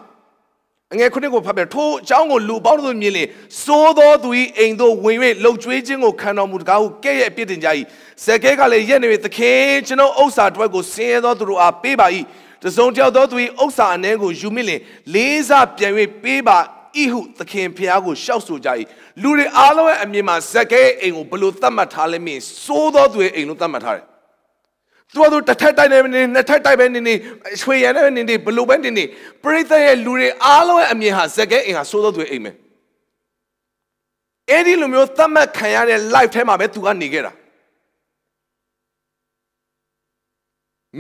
A: အငယ်ခုနှစ်ကိုဖတ်ပြထိုးအကြောင်းကိုလူပေါင်းတို့မြင်လေစိုးသောသူ၏အိမ်သို့ဝင်၍လှုပ်ကြွေးခြင်းကိုခံတော်မူတကားဟုကဲ့ရဲ့အပြစ်တင်ကြ၏။ဇက်ကဲကလည်းရက်နေ၍သခင်ကျွန်ုပ်ဥစ္စာတစ်ခုကိုဆင်းရဲသောသူတို့အားပေးပါ၏။တစုံတယောက်သောသူ၏ဥစ္စာအနှဲကိုယူမိလင်လေးစားပြန်၍ပေးပါဤဟုသခင်ဖျားကိုရှောက်ဆိုကြ၏လူတွေအားလုံးရဲ့အမြင်မှာဇက်ကဲအိမ်ကိုဘယ်လိုသတ်မှတ်ထားလဲမင်းစိုးသောသူရဲ့အိမ်လို့သတ်မှတ်ထားတယ်သူကသူတစ်ထက်တိုက်နေနေနှစ်ထက်တိုက်ပဲနေနေရွှေရံနဲ့နေနေဘလို့ပဲနေနေပရိသတ်ရဲ့လူတွေအားလုံးရဲ့အမြင်ဟာဇက်ကဲအိမ်ဟာစိုးသောသူရဲ့အိမ်ပဲအဲ့ဒီလိုမျိုးသတ်မှတ်ခံရတဲ့ life ထဲမှာပဲသူကနေခဲ့တာ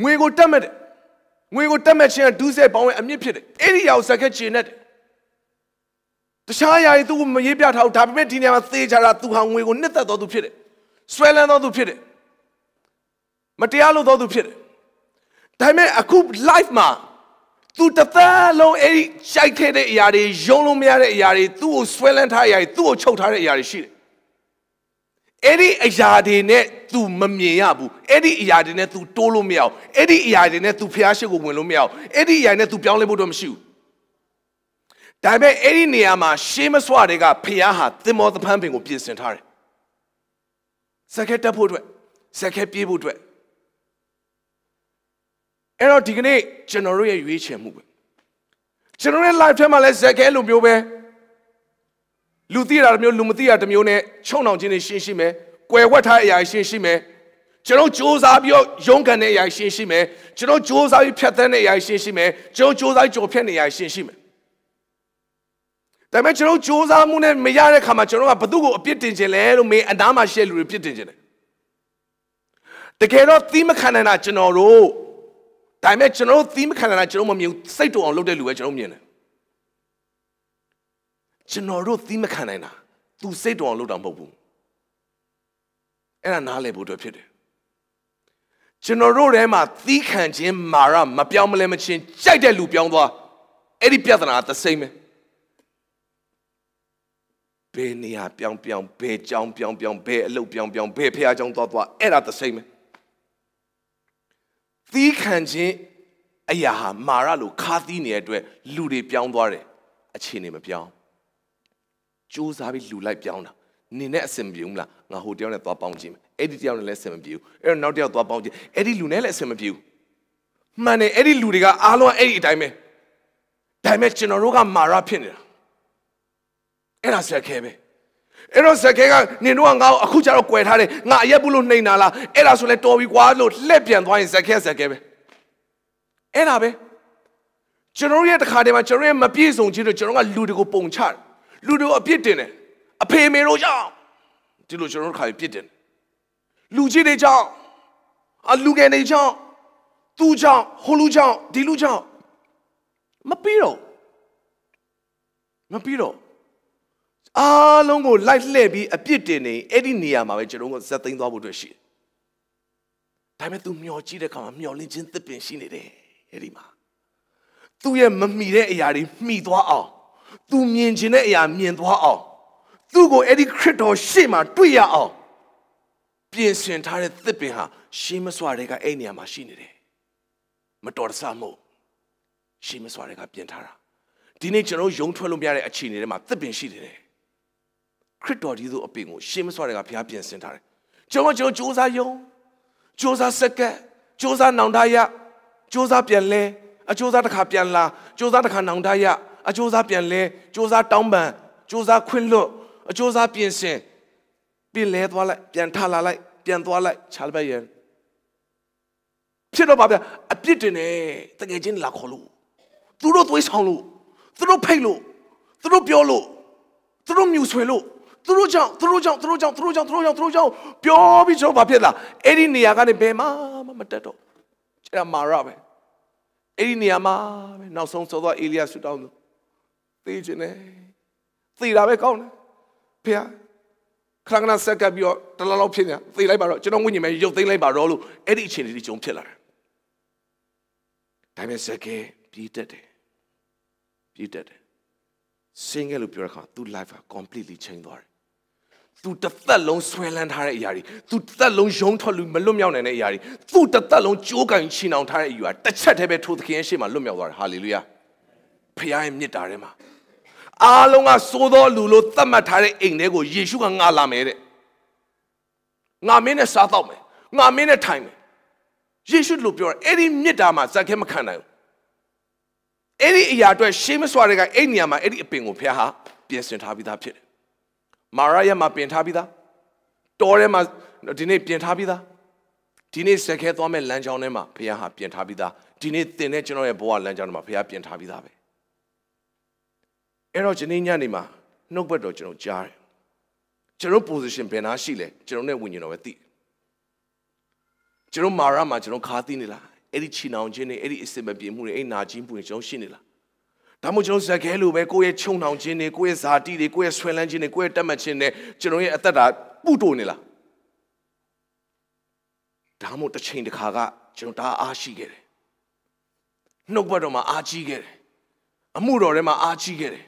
A: ငွေကိုတတ်မှတ်တယ်ငွေကိုတတ်မှတ်ခြင်းကဒုစရိုက်ပေါင်းရဲ့အမြင့်ဖြစ်တယ်အဲ့ဒီရောက်ဇက်ကဲချင်တဲ့တခြားအရာတွေသူမရေးပြထားဘူးဒါပေမဲ့ဒီနေရာမှာသေချာတာသူဟာငွေကိုနှစ်သက်တော်သူဖြစ်တယ်ဆွဲလန်းတော်သူဖြစ်တယ်တရားလုပ်တော်သူဖြစ်တယ်ဒါပေမဲ့အခု life မှာ तू တသက်လုံးအဲ့ဒီရှိုက်ခဲ့တဲ့အရာတွေယုံလို့မရတဲ့အရာတွေသူ့ကိုဆွဲလန်းထားတဲ့အရာတွေသူ့ကိုချုပ်ထားတဲ့အရာတွေရှိတယ်အဲ့ဒီအရာတွေနဲ့ तू မမြင်ရဘူးအဲ့ဒီအရာတွေနဲ့ तू တိုးလို့မရအောင်အဲ့ဒီအရာတွေနဲ့ तू ဖျားရှိကိုဝင်လို့မရအောင်အဲ့ဒီအရာနဲ့ तू ပြောင်းလဲဖို့တော့မရှိဘူးဒါပေမဲ့အဲ့ဒီနေရာမှာရှေးမစွာတွေကဖျားဟာသင်မောသဖန်းပင်ကိုပြင်ဆင်ထားတယ်ဇက်ခဲတက်ဖို့အတွက်ဇက်ခဲပြေးဖို့အတွက်အဲ့တော့ဒီကနေ့ကျွန်တော်တို့ရဲ့ရွေးချယ်မှုပဲကျွန်တော်ရဲ့ life ထဲမှာလည်းဇက်ကဲလိုမျိုးပဲလူသိတာတစ်မျိုးလူမသိတာတစ်မျိုးနဲ့ချုံနှောင်ခြင်းတွေရှင်းရှိမယ်ကွယ်ဝတ်ထားတဲ့အရာရှင်းရှိမယ်ကျွန်တော်စ조사ပြီးတော့ရုန်းကန်တဲ့အရာရှင်းရှိမယ်ကျွန်တော်စ조사ပြီးဖြတ်သန်းတဲ့အရာရှင်းရှိမယ်ကျွန်တော်စ조사ပြီးကြော်ဖြတ်နေတဲ့အရာရှင်းရှိမယ်ဒါပေမဲ့ကျွန်တော်စ조사မှုနဲ့မရတဲ့ခါမှာကျွန်တော်ကဘသူ့ကိုအပြစ်တင်ခြင်းလဲလို့မေးအနားမှာရှက်လူတွေပြစ်တင်ခြင်းတယ်တကယ်တော့သီးမခံနိုင်တာကျွန်တော်တို့ဒါပေမဲ့ကျွန်တော်တို့သီးမခံနိုင်တာကျွန်တော်မမြင်စိတ်တူအောင်လုပ်တဲ့လူပဲကျွန်တော်မြင်တယ်ကျွန်တော်တို့သီးမခံနိုင်တာ तू စိတ်တူအောင်လုပ်တာမဟုတ်ဘူးအဲ့ဒါနားလည်ဖို့အတွက်ဖြစ်တယ်ကျွန်တော်တို့ထဲမှာသီးခံခြင်းမာရမပြောင်းမလဲမချင်းကြိုက်တဲ့လူပြောင်းသွားအဲ့ဒီပြဿနာသစိမ့်ပဲဘယ်နေရာပြောင်းပြောင်းဘယ်ကြောင်းပြောင်းပြောင်းဘယ်အလုပ်ပြောင်းပြောင်းဘယ်ဖះကြောင်းသွားသွားအဲ့ဒါသစိမ့်ပဲသီးခံခြင်းအရာဟာမာရလို့ခါသီးနေတဲ့အတွက်လူတွေပြောင်းသွားတယ်အခြေအနေမပြောင်းကြိုးစားပြီးလူလိုက်ပြောင်းတာနင်နဲ့အဆင်မပြေဘူးလားငါဟိုတယောက်နဲ့သွားပေါင်းခြင်းအဲ့ဒီတယောက်နဲ့လည်းအဆင်မပြေဘူးအဲ့တော့နောက်တယောက်သွားပေါင်းခြင်းအဲ့ဒီလူနဲ့လည်းအဆင်မပြေဘူးမှန်တယ်အဲ့ဒီလူတွေကအားလုံးအဲ့ဒီအတိုင်းပဲဒါပေမဲ့ကျွန်တော်တို့ကမာရဖြစ်နေတာအဲ့ဒါဆက်ခဲပဲအဲ့တော့ဇခဲကနင်တို့ကငါ့ကိုအခုကျတော့ကွယ်ထားတယ်ငါအရက်ဘူးလို့နှိမ်တာလားအဲ့ဒါဆိုလဲတော်ပြီကွာလို့လှက်ပြန်သွားရင်ဇခဲဇခဲပဲအဲ့ဒါပဲကျွန်တော်ရဲ့တခါတည်းမှာကျွန်တော်ရဲ့မပြည့်စုံခြင်းတို့ကျွန်တော်ကလူတွေကိုပုံချတယ်လူတွေကိုအပြစ်တင်တယ်အဖေမေတို့ကြောင့်ဒီလိုကျွန်တော်တို့ခါပြစ်တင်လူကြီးတွေကြောင့်အလူငယ်တွေကြောင့်သူကြောင့်ဟိုလူကြောင့်ဒီလူကြောင့်မပြီးတော့မပြီးတော့အားလုံးကိုလိုက်လှည့်ပြီးအပြစ်တင်နေအဲ့ဒီနေရာမှာပဲကျွန်တော်ကဇက်သိမ်းသွားဖို့အတွက်ရှိတယ်။ဒါပေမဲ့ तू မျောကြည့်တဲ့အခါမှာမျောလင်းချင်းသစ်ပင်ရှိနေတယ်အဲ့ဒီမှာ။ तू ရဲ့မမီတဲ့အရာတွေမှီသွားအောင်။ तू မြင်ချင်တဲ့အရာမြင်သွားအောင်။ तू ကိုအဲ့ဒီခရစ်တော် ရှေ့မှာတွေ့ရအောင်။ပြင်ဆင်ထားတဲ့သစ်ပင်ဟာ ရှေးမစွာတွေကအဲ့နေရာမှာရှိနေတယ်။မတော်တဆမှုရှေးမစွာတွေကပြင်ထားတာ။ဒီနေ့ကျွန်တော်ယုံထွက်လို့မရတဲ့အခြေအနေတွေမှာသစ်ပင်ရှိနေတယ်ခရစ်တော်ဒီသို့အပင်ကိုရှင်းမစွာတဲ့ကဘုရားပြင်ဆင်ထားတယ်ကျွန်တော်ကျွန်တော်စူးစမ်းယုံစူးစမ်းစက္ကစူးစမ်းနောင်တရစူးစမ်းပြန်လဲအစူးစမ်းတစ်ခါပြန်လာစူးစမ်းတစ်ခါနောင်တရအစူးစမ်းပြန်လဲစူးစမ်းတောင်းပန်စူးစမ်းခွင့်လွတ်အစူးစမ်းပြင်ဆင်ပြင်လဲသွားလိုက် ပြန်ထလာလိုက်ပြန်သွားလိုက်ချာလဘယံဖြစ်တော့ပါဗျအပြစ်တင်နေတကယ်ချင်းလာခေါ်လို့သူတို့သွေးဆောင်လို့သူတို့ဖိတ်လို့သူတို့ပြောလို့သူတို့မြူဆွေလို့သူတို့ကြောင့်သူတို့ကြောင့်သူတို့ကြောင့်သူတို့ကြောင့်သူတို့ကြောင့်သူတို့ကြောင့်ပြောပြီးကျွန်တော်ဘာဖြစ်လာအဲ့ဒီနေရာကနေဘယ်မှမတက်တော့အဲ့ဒါမာရပဲအဲ့ဒီနေရာမှာပဲနောက်ဆုံးသောသောအေလိယဆူတောင်းသူသိခြင်းနဲ့သိတာပဲကောင်းတယ်ဖေဟာခဏခဏဆက်ကပ်ပြီးတော့တလားလောက်ဖြစ်နေတာသိလိုက်ပါတော့ကျွန်တော်ဝိညာဉ်မဲ့ရုပ်သိမ်းလိုက်ပါတော့လို့အဲ့ဒီအချိန်လေးကြုံဖြစ်လာတယ်ဒါပေမဲ့ဇက်ကဲပြီးတက်တယ်ပြီးတက်တယ် single လို့ပြောရခါသူ life က completely change သွားတယ်သူတစ်သက်လုံးဆွဲလန်းထားတဲ့အရာတွေသူတစ်သက်လုံးယုံထွက်လူမလွတ်မြောက်နိုင်တဲ့အရာတွေသူတစ်သက်လုံးကြိုးကင်ချီနှောင်ထားတဲ့အရာတစ်ချက်တည်းပဲထိုသခင်ရဲ့ရှေ့မှာလွတ်မြောက်သွားတယ်ဟာလေလုယာဖခင်ရဲ့မြစ်တာထဲမှာအားလုံးကစိုးသောလူလို့သတ်မှတ်ထားတဲ့အိမ်ထဲကိုယေရှုကငါလာမယ်တဲ့ငါမင်းနဲ့စားတော့မယ်ငါမင်းနဲ့ထိုင်မယ်ယေရှုလို့ပြောတယ်အဲ့ဒီမြစ်တာမှာဇက်ခဲမခံနိုင်ဘူးအဲ့ဒီအရာအတွက်ရှေးမစွာတွေကအဲ့နေရာမှာအဲ့ဒီအပင်ကိုဖခင်ဟာပြင်ဆင်ထားပြီးသားဖြစ်တယ်မာရရဲ့မှာပြင်ထားပြီးသားတော်ထဲမှာဒီနေ့ပြင်ထားပြီးသားဒီနေ့ဆက်ခဲသွားမဲ့လမ်းကြောင်းထဲမှာဘုရားဟာပြင်ထားပြီးသားဒီနေ့သင်တဲ့ကျွန်တော်ရဲ့ဘဝလမ်းကြောင်းထဲမှာဘုရားပြင်ထားပြီးသားပဲအဲ့တော့ဒီနေ့ညနေမှာနှုတ်ဘက်တော်ကျွန်တော်ကြားတယ်ကျွန်တော် position ဘယ်နာရှိလဲကျွန်တော်နဲ့ဝิญဉာဏ်တော်ပဲသိကျွန်တော်မာရမှာကျွန်တော်ခါသိနေလားအဲ့ဒီချီနှောင်ခြင်းတွေအဲ့ဒီအစင်မပြေမှုတွေအဲ့နာကြီးမှုတွေကျွန်တော်ရှိနေလားဒါမှမဟုတ်ကျွန်တော်စကဲလိုပဲကိုယ့်ရဲ့ချုံနှောင်ခြင်းတွေကိုယ့်ရဲ့ဇာတိတွေကိုယ့်ရဲ့ဆွဲလန်းခြင်းတွေကိုယ့်ရဲ့တက်မှတ်ခြင်းတွေကျွန်တော်ရဲ့အသက်တာပုတိုနေလားဒါမှမဟုတ်တစ်ချိန်တစ်ခါကကျွန်တော်ဒါအားရှိခဲ့တယ်နှုတ်ဘတ်တော်မှာအားကြီးခဲ့တယ်အမှုတော်ထဲမှာအားကြီးခဲ့တယ်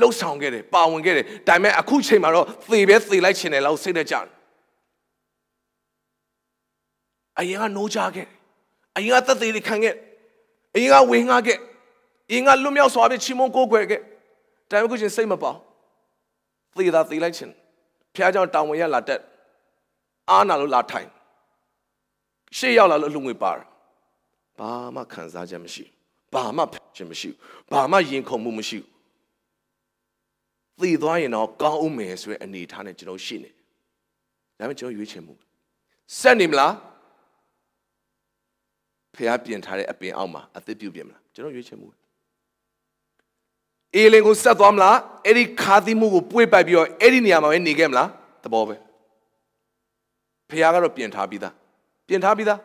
A: လှုပ်ဆောင်ခဲ့တယ်ပါဝင်ခဲ့တယ်ဒါပေမဲ့အခုချိန်မှာတော့သေပဲသေလိုက်ခြင်းတယ်လို့စိတ်နဲ့ကြတယ်အရင်ကနိုးကြခဲ့အရင်ကသက်သေတွေခံခဲ့အရင်ကဝေငှခဲ့အင်းကလွတ်မြောက်စွာဖြင့်ချီးမွမ်းကိုးကွယ်ခဲ့တိုင်မခုချင်းစိတ်မပေါသေသာသေလိုက်ခြင်းဖះเจ้าတောင်ဝင်ရလာတက်အာနာလို့လာထိုင်ရှေ့ရောက်လာလို့လူငွေပါတာဘာမှခံစားချက်မရှိဘာမှဖြစ်ခြင်းမရှိဘာမှယဉ်ခုန်မှုမရှိသေသွားရင်တော့ကောင်းဦးမယ်ဆိုတဲ့အနေအထားနဲ့ကျွန်တော်ရှိနေဒါပေမဲ့ကျွန်တော်ရွေးချယ်မှုဆက်နေမလားဖះပြင်ထားတဲ့အပင်အောက်မှာအသက်ပြုပြင်မလားကျွန်တော်ရွေးချယ်မှုအေလင်ကိုဆက်သွားမလားအဲ့ဒီခါသီးမှုကိုပွေ့ပိုက်ပြီးတော့အဲ့ဒီနေရာမှာပဲနေခဲ့မလားသဘောပဲဖခင်ကတော့ပြင်ထားပြီးသားပြင်ထားပြီးသား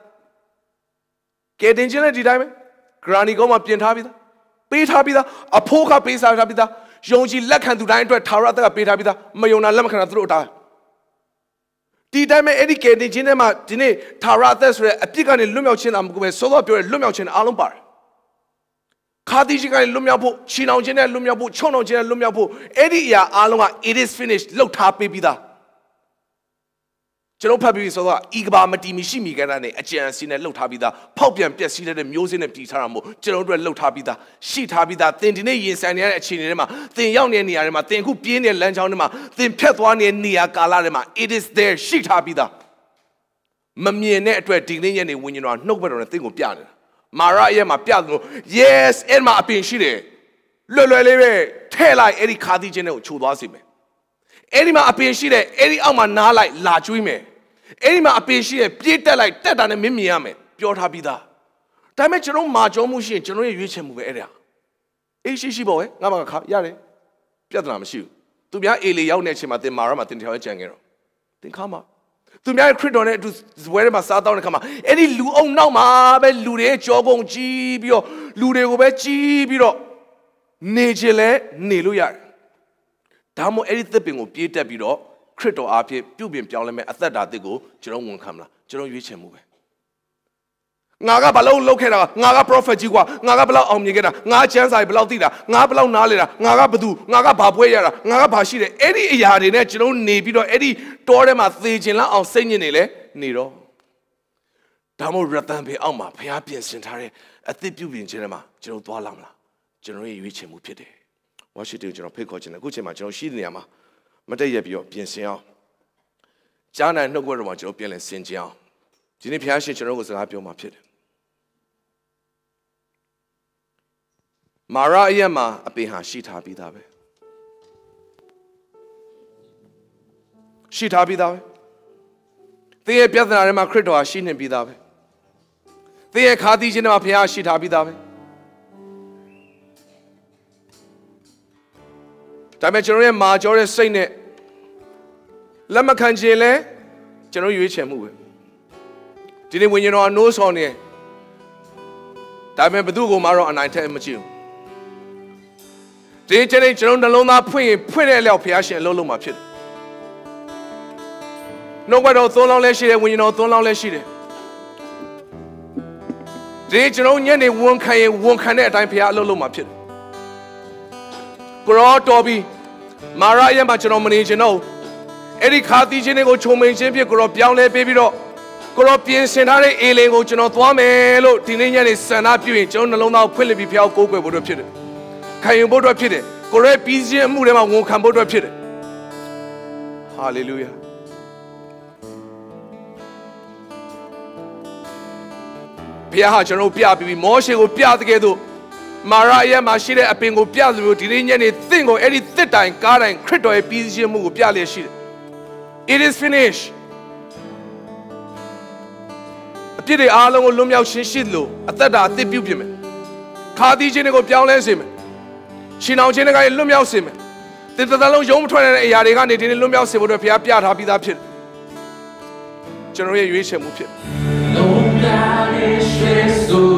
A: ကဲတင်ချင်းလည်းဒီတိုင်းပဲဂရန်နီကောမှာပြင်ထားပြီးသားပေးထားပြီးသားအဖိုးကပေးစားထားပြီးသားယုံကြည်လက်ခံသူတိုင်းအတွက်သာရသက်ကပေးထားပြီးသားမယုံတာလက်မခံတာသူတို့တားဒီတိုင်းပဲအဲ့ဒီကဲတင်ချင်းထဲမှာဒီနေ့သာရသက်ဆိုရဲအပြစ်ကနေလွတ်မြောက်ခြင်းတာမဟုတ်ပဲစောစောပြောရဲလွတ်မြောက်ခြင်းအားလုံးပါတယ်ခါတိရှိကနေလွတ်မြောက်ဖို့ချီနှောင်ခြင်းနဲ့လွတ်မြောက်ဖို့ချုံနှောင်ခြင်းနဲ့လွတ်မြောက်ဖို့အဲ့ဒီအရာအားလုံးက it is finished လောက်ထားပေးပြီးသားကျွန်တော်ဖတ်ပြီးဆိုတော့ဤကဘာမတီမရှိမီကဲတာနဲ့အကြံစီနဲ့လှုပ်ထားပြီးသားဖောက်ပြန်ပျက်စီးတဲ့မျိုးစင်းနဲ့ပြည်ထားတာမို့ကျွန်တော်တို့လှုပ်ထားပြီးသားရှိထားပြီးသားသင်ဒီနေ့ရင်ဆိုင်နေရတဲ့အခြေအနေတွေမှာသင်ရောက်နေတဲ့နေရာတွေမှာသင်အခုပြင်းနေတဲ့လမ်းကြောင်းတွေမှာသင်ဖြတ်သွားနေတဲ့နေရာကာလတွေမှာ it is there ရှိထားပြီးသားမမြင်တဲ့အတွက်ဒီကနေ့ညနေဝิญဉာဏ်တော်နှုတ်ဘက်တော်နဲ့သင်ကိုပြနေတာမာရရဲ့မှာပြသလို yes အဲ့မှာအပင်ရှိတယ်လွယ်လွယ်လေးပဲထဲ့လိုက်အဲ့ဒီခါသီးခြင်းတွေကိုခြုံသွားစေမယ်အဲ့ဒီမှာအပင်ရှိတယ်အဲ့ဒီအောက်မှာနားလိုက်လာကျွေးမယ်အဲ့ဒီမှာအပင်ရှိတယ်ပြေးတက်လိုက်တက်တာနဲ့မင်းမြင်ရမယ်ပြောထားပြီးသားဒါပေမဲ့ကျွန်တော်မာကြောမှုရှိရင်ကျွန်တော်ရဲ့ရွေးချယ်မှုပဲအဲ့ဒါအေးရှိရှိပေါ့ပဲငါမကခါရတယ်ပြဿနာမရှိဘူးသူများအေလီရောက်တဲ့အချိန်မှာသင်မာရမှာသင်တယောက်ကြံခဲ့တော့သင်ခါမှာသူများခရစ်တော်နဲ့အတူဇပွဲထဲမှာစားတောင်းတဲ့ခါမှာအဲ့ဒီလူအုံနောက်မှာပဲလူတွေကြောကုန်ကြီးပြီးတော့လူတွေကိုပဲကြီးပြီးတော့နေခြင်းလဲနေလို့ရတယ်ဒါမှမဟုတ်အဲ့ဒီသစ်ပင်ကိုပြေးတက်ပြီးတော့ခရစ်တော်အားဖြင့်ပြုပြင်ပြောင်းလဲမဲ့အသက်တာသစ်ကိုကျွန်တော်ဝန်ခံမလားကျွန်တော်ရွေးချယ်မှုပဲငါကဘလောက်လောက်ခဲ့တာငါက prophet ကြီးကွာငါကဘလောက်အောင်မြင်ခဲ့တာငါချမ်းစာဘလောက်သိတာငါဘလောက်နားလေတာငါကဘသူငါကဘာပွဲရတာငါကဘာရှိတယ်အဲ့ဒီအရာတွေနဲ့ကျွန်တော်နေပြီးတော့အဲ့ဒီတောထဲမှာသေခြင်းလောက်အောင်စိတ်ညစ်နေလေနေတော့ဒါမို့ရတန်ပေအောက်မှာဘုရားပြင်ဆင်ထားတဲ့အသစ်ပြုပြင်ခြင်းတွေမှာကျွန်တော်သွားလာမလားကျွန်တော်ရဲ့ရွေးချယ်မှုဖြစ်တယ်ဝါရှင်တန်ကျွန်တော်ဖိတ်ခေါ်ခြင်းတယ်အခုချိန်မှာကျွန်တော်ရှိနေရမှာမတည့်ရပြီးတော့ပြင်ဆင်အောင်ကြားနိုင်နှုတ်ခွက်တော်မှာကျွန်တော်ပြင်လည်ဆင်ခြင်းအောင်ဒီနေ့ဘုရားရှင်ကျွန်တော်ကိုစကားပြောမှာဖြစ်တယ်မာရအရက်မှာအပင်ဟာရှိထားပြီးသားပဲရှိထားပြီးသားပဲသင်ရဲ့ပြဿနာတွေမှာခရစ်တော်ဟာရှိနေပြီးသားပဲသင်ရဲ့ခါသီးခြင်းတွေမှာဘုရားရှိထားပြီးသားပဲဒါပေမဲ့ကျွန်တော်ရဲ့မာကြောတဲ့စိတ်နဲ့လက်မခံခြင်းလဲကျွန်တော်ရွေးချယ်မှုပဲဒီနေ့ဝိညာဉ်တော်အနိုးဆောင်နေတယ်ဒါပေမဲ့ဘသူ့ကိုမှတော့အနိုင်ထက်မကြည့်ဘူးဒီချိန်တိုင်းကျွန်တော်နှလုံးသားဖွင့်ရင်ဖွင့်တဲ့အလျောက်ဘုရားရှင်အလုံးလုံးမှာဖြစ်တယ်နှုတ်ကတော်သုံးလောင်းလဲရှိတယ်ဝိညာဉ်တော်သုံးလောင်းလဲရှိတယ်ဒီကျွန်တော်ညနေဝန်ခံရင်ဝန်ခံတဲ့အတိုင်းဘုရားအလုံးလုံးမှာဖြစ်တယ်ကိုရောတော်ပြီးမာရရဲ့မှာကျွန်တော်မနေချင်တော့အဲ့ဒီခါတီးခြင်းတွေကိုခြုံမိန်ခြင်းဖြစ်ကိုရောပြောင်းလဲပေးပြီးတော့ကိုရောပြင်ဆင်ထားတဲ့အေလင်ကိုကျွန်တော်သွားမယ်လို့ဒီနေ့ညနေဆန္ဒပြုရင်ကျွန်တော်နှလုံးသားကိုဖွင့်လှစ်ပြီးဘုရားကိုကိုးကွယ်ဖို့တို့ဖြစ်တယ်ခံယူဖို့အတွက်ဖြစ်တယ်ကိုရဲပြီးခြင်းအမှုထဲမှာဝန်ခံဖို့အတွက်ဖြစ်တယ်ဟာလေလုယာဘုရားဟာကျွန်တော်ပြပြီးမောရှေကိုပြတဲ့ကဲသို့မာရရဲ့မှာရှိတဲ့အပင်ကိုပြသလိုဒီနေ့ညနေသင်ကိုအဲ့ဒီသစ်တိုင်ကားတိုင်ခရစ်တော်ရဲ့ပြီးခြင်းမှုကိုပြလျက်ရှိတယ် It is finished အပြစ်တွေအားလုံးကိုလွတ်မြောက်ရှင်းရှင်းလို့အသက်တာအသစ်ပြုပြင်မယ်ခါသီးခြင်းတွေကိုပြောင်းလဲစေမယ်ရှင်အောင်ခြင်းတကားလွတ်မြောက်စေမယ်သင်တစ်သက်လုံးယုံမထွက်တဲ့အရာတွေကနေဒီနေ့လွတ်မြောက်စေဖို့အတွက်ဘုရားပြထားပြီးသားဖြစ်တယ်ကျွန်တော်ရဲ့ရွေးချယ်မှုဖြစ်တယ် No God is Jesus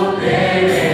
B: poder.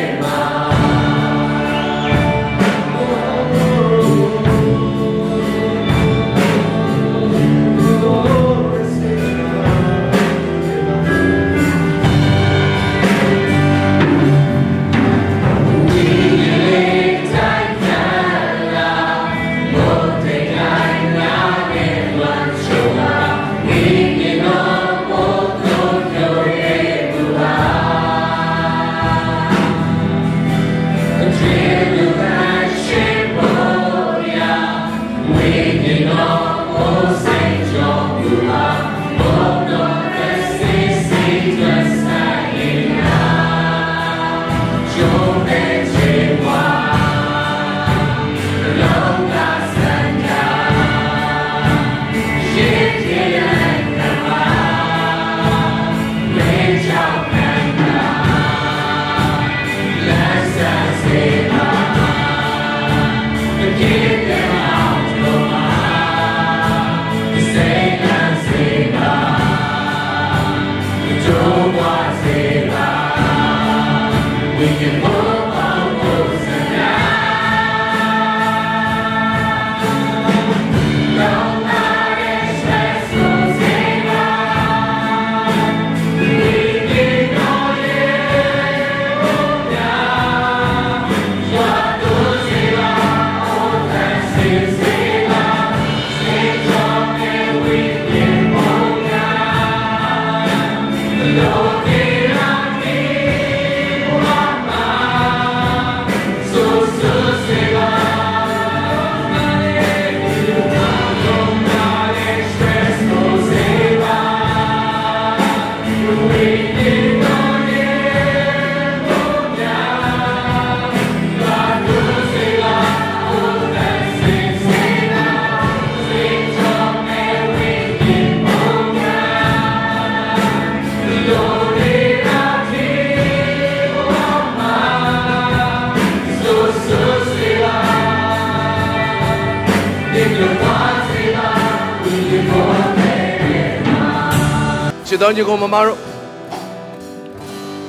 A: စ်တော်ညီကောင်မမတို့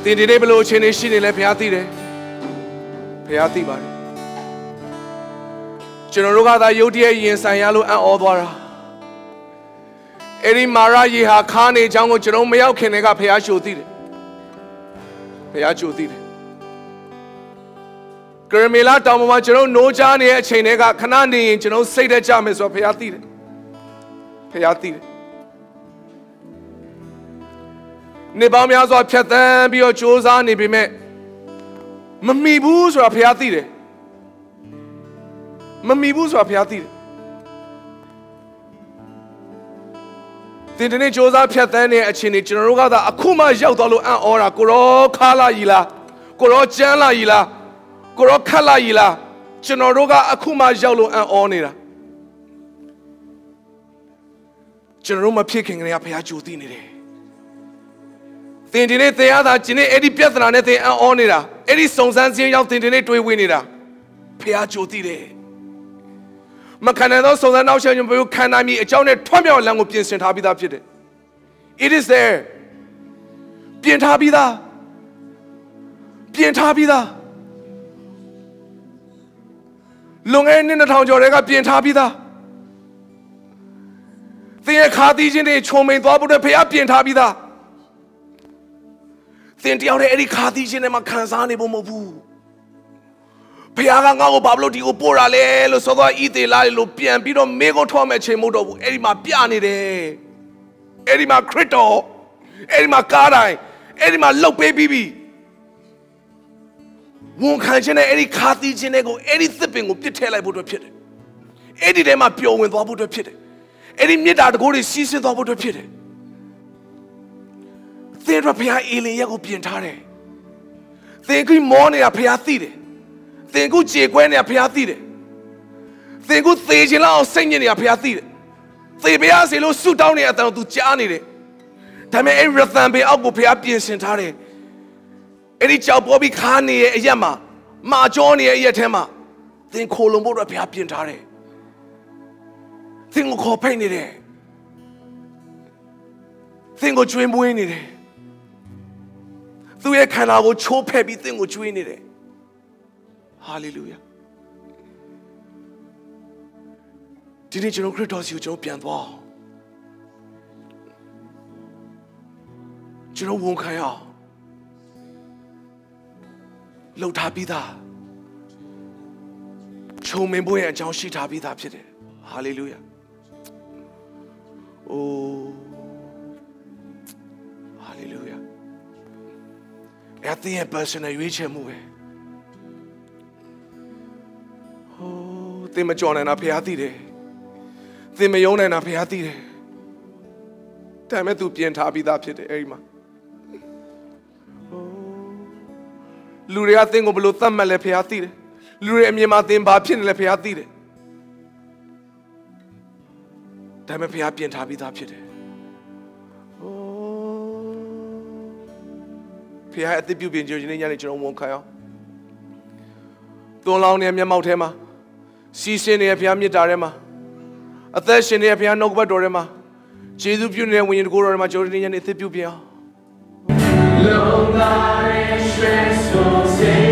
A: တင်ဒီနေ့ဘလို့အချိန်လေးရှိနေလဲဘုရားသိတယ်ဘုရားသိပါတယ်ကျွန်တော်တို့ကသာယုတ်တည်းရင်ဆိုင်ရလို့အံ့ဩသွားတာအဲ့ဒီမာရရေဟာခါနေချောင်းကိုကျွန်တော်မရောက်ခင်တည်းကဘုရားရှို့သိတယ်ဘုရားရှို့သိတယ်ကရမေလာတောင်ပေါ်မှာကျွန်တော်노ချားနေတဲ့အချိန်တည်းကခဏနေရင်ကျွန်တော်စိတ်သက်ကြမယ်ဆိုတော့ဘုရားသိတယ်ဘုရားသိတယ်နေပေါင်းများစွာဖြတ်သန်းပြီးတော့စ조사နေပေမဲ့မမိဘူးဆိုတာဘုရားသိတယ်မမိဘူးဆိုတာဘုရားသိတယ်သင်ဒီနေ့စ조사ဖြတ်သန်းတဲ့အချိန်တွေကျွန်တော်တို့ကသာအခုမှရောက်သွားလို့အံ့ဩတာကိုရောခါလာကြီးလားကိုရောကြမ်းလာကြီးလားကိုရောခတ်လာကြီးလားကျွန်တော်တို့ကအခုမှရောက်လို့အံ့ဩနေတာကျွန်တော်တို့မဖြစ်ခင်ကလေးကဘုရားကြိုသိနေတယ်သင်ဒီနေ့သင်ရတာဒီနေ့အဲ့ဒီပြဿနာနဲ့သင်အံ့ဩနေတာအဲ့ဒီစုံစမ်းခြင်းရောက်သင်ဒီနေ့တွေးဝေးနေတာဖះကြိုသိတယ်မခံနိုင်သောစုံစမ်းနောက်ရှောင်ခြင်းဘယ်လိုခံနိုင်မည်အကြောင်းနဲ့ထွတ်မြောက်လမ်းကိုပြင်ဆင်ထားပြီးသားဖြစ်တယ် It is there ပြင်ထားပြီးသားပြင်ထားပြီးသားလွန်ခဲ့တဲ့နှစ်2000ကျော်တွေကပြင်ထားပြီးသားသင်ရဲ့ခါသီးခြင်းတွေခြုံမိန်သွားဖို့အတွက်ဖះပြင်ထားပြီးသားသင်တယောက်တည်းအဲ့ဒီခါသီးခြင်းထဲမှာခံစားနေဖို့မဟုတ်ဘူးဘုရားကငါ့ကိုဘာလို့ဒီကိုပို့တာလဲလို့ဆိုတော့ဤသေးလားလို့ပြန်ပြီးတော့မေကိုထောက်မဲ့ချိန်မဟုတ်တော့ဘူးအဲ့ဒီမှာပြနေတယ်အဲ့ဒီမှာခရစ်တော်အဲ့ဒီမှာကားတိုင်းအဲ့ဒီမှာလှုပ်ပေးပြီးပြီဝန်ခံခြင်းနဲ့အဲ့ဒီခါသီးခြင်းတွေကိုအဲ့ဒီသစ်ပင်ကိုပြစ်ထည့်လိုက်ဖို့အတွက်ဖြစ်တယ်အဲ့ဒီထဲမှာပျော်ဝင်သွားဖို့အတွက်ဖြစ်တယ်အဲ့ဒီမြေတာတကိုးတွေစီးဆင်းသွားဖို့အတွက်ဖြစ်တယ်သင်တို့ဘုရားအေလင်ရက်ကိုပြင်ထားတယ်သင်ခုမောနေတာဘုရားသိတယ်သင်ခုကြေကွဲနေတာဘုရားသိတယ်သင်ခုသေခြင်းလောက်စိတ်ညစ်နေတာဘုရားသိတယ်သေဘုရားစေလို့ဆုတောင်းနေတဲ့အတန်ကို तू ကြားနေတယ်ဒါပေမဲ့အဲ့ရသံပေအောက်ကိုဘုရားပြင်ဆင်ထားတယ်အဲ့ဒီကြောက်ပေါ်ပြီးခါနေရဲ့အရက်မှာမာကြောနေရဲ့အရက်ထဲမှာသင်ခိုလုံဖို့တော့ဘုရားပြင်ထားတယ်သင်ကိုခေါ်ဖိတ်နေတယ်သင်ကိုကျွေးမွေးနေတယ်သူ့ရဲ့ခန္ဓာကိုချိုးဖဲ့ပြီးသင်ကိုကျွေးနေတယ်ဟာလေလုယာဒီနေ့ကျွန်တော်ခရစ်တော်စီကိုကျွန်တော်ပြန်သွားအောင်ကျွန်တော်ဝန်ခံရအောင်လှုပ်ထားပြီးသားခြုံမင်ဖို့ရဲ့အကြောင်းရှိထားပြီးသားဖြစ်တယ်ဟာလေလုယာအိုးဒါသင်ရဲ့ personal ရွေးချယ်မှုပဲဟိုးသင်မကြော်နိုင်တာဖះသိတယ်သင်မယုံနိုင်တာဖះသိတယ်ဒါပေမဲ့ तू ပြင်ထားပြီးသားဖြစ်တယ်အဲ့ဒီမှာလူတွေကသင်ကိုဘလို့သတ်မှတ်လဲဖះသိတယ်လူတွေအမြင်မှာသင်ဘာဖြစ်နေလဲဖះသိတယ်ဒါပေမဲ့ဖះပြင်ထားပြီးသားဖြစ်တယ်ဖခင်အသက်ပြုပြင်ခြင်းဒီနေ့ညနေကျွန်တော်ဝန်ခံအောင်တွန်းလောင်းနေတဲ့မျက်မှောက်ထဲမှာစီးဆင်းနေတဲ့ဖခင်မြတ်တာထဲမှာအသက်ရှင်နေတဲ့ဖခင်နှုတ်ကပတ်တော်ထဲမှာယေရှုပြုနေတဲ့ဝိညာဉ်တကူတော်ထဲမှာကျွန်တော်ဒီနေ့ညနေအသက်ပြုပြင်အောင်လုံသားရဲ့ရွှေဆိုစေ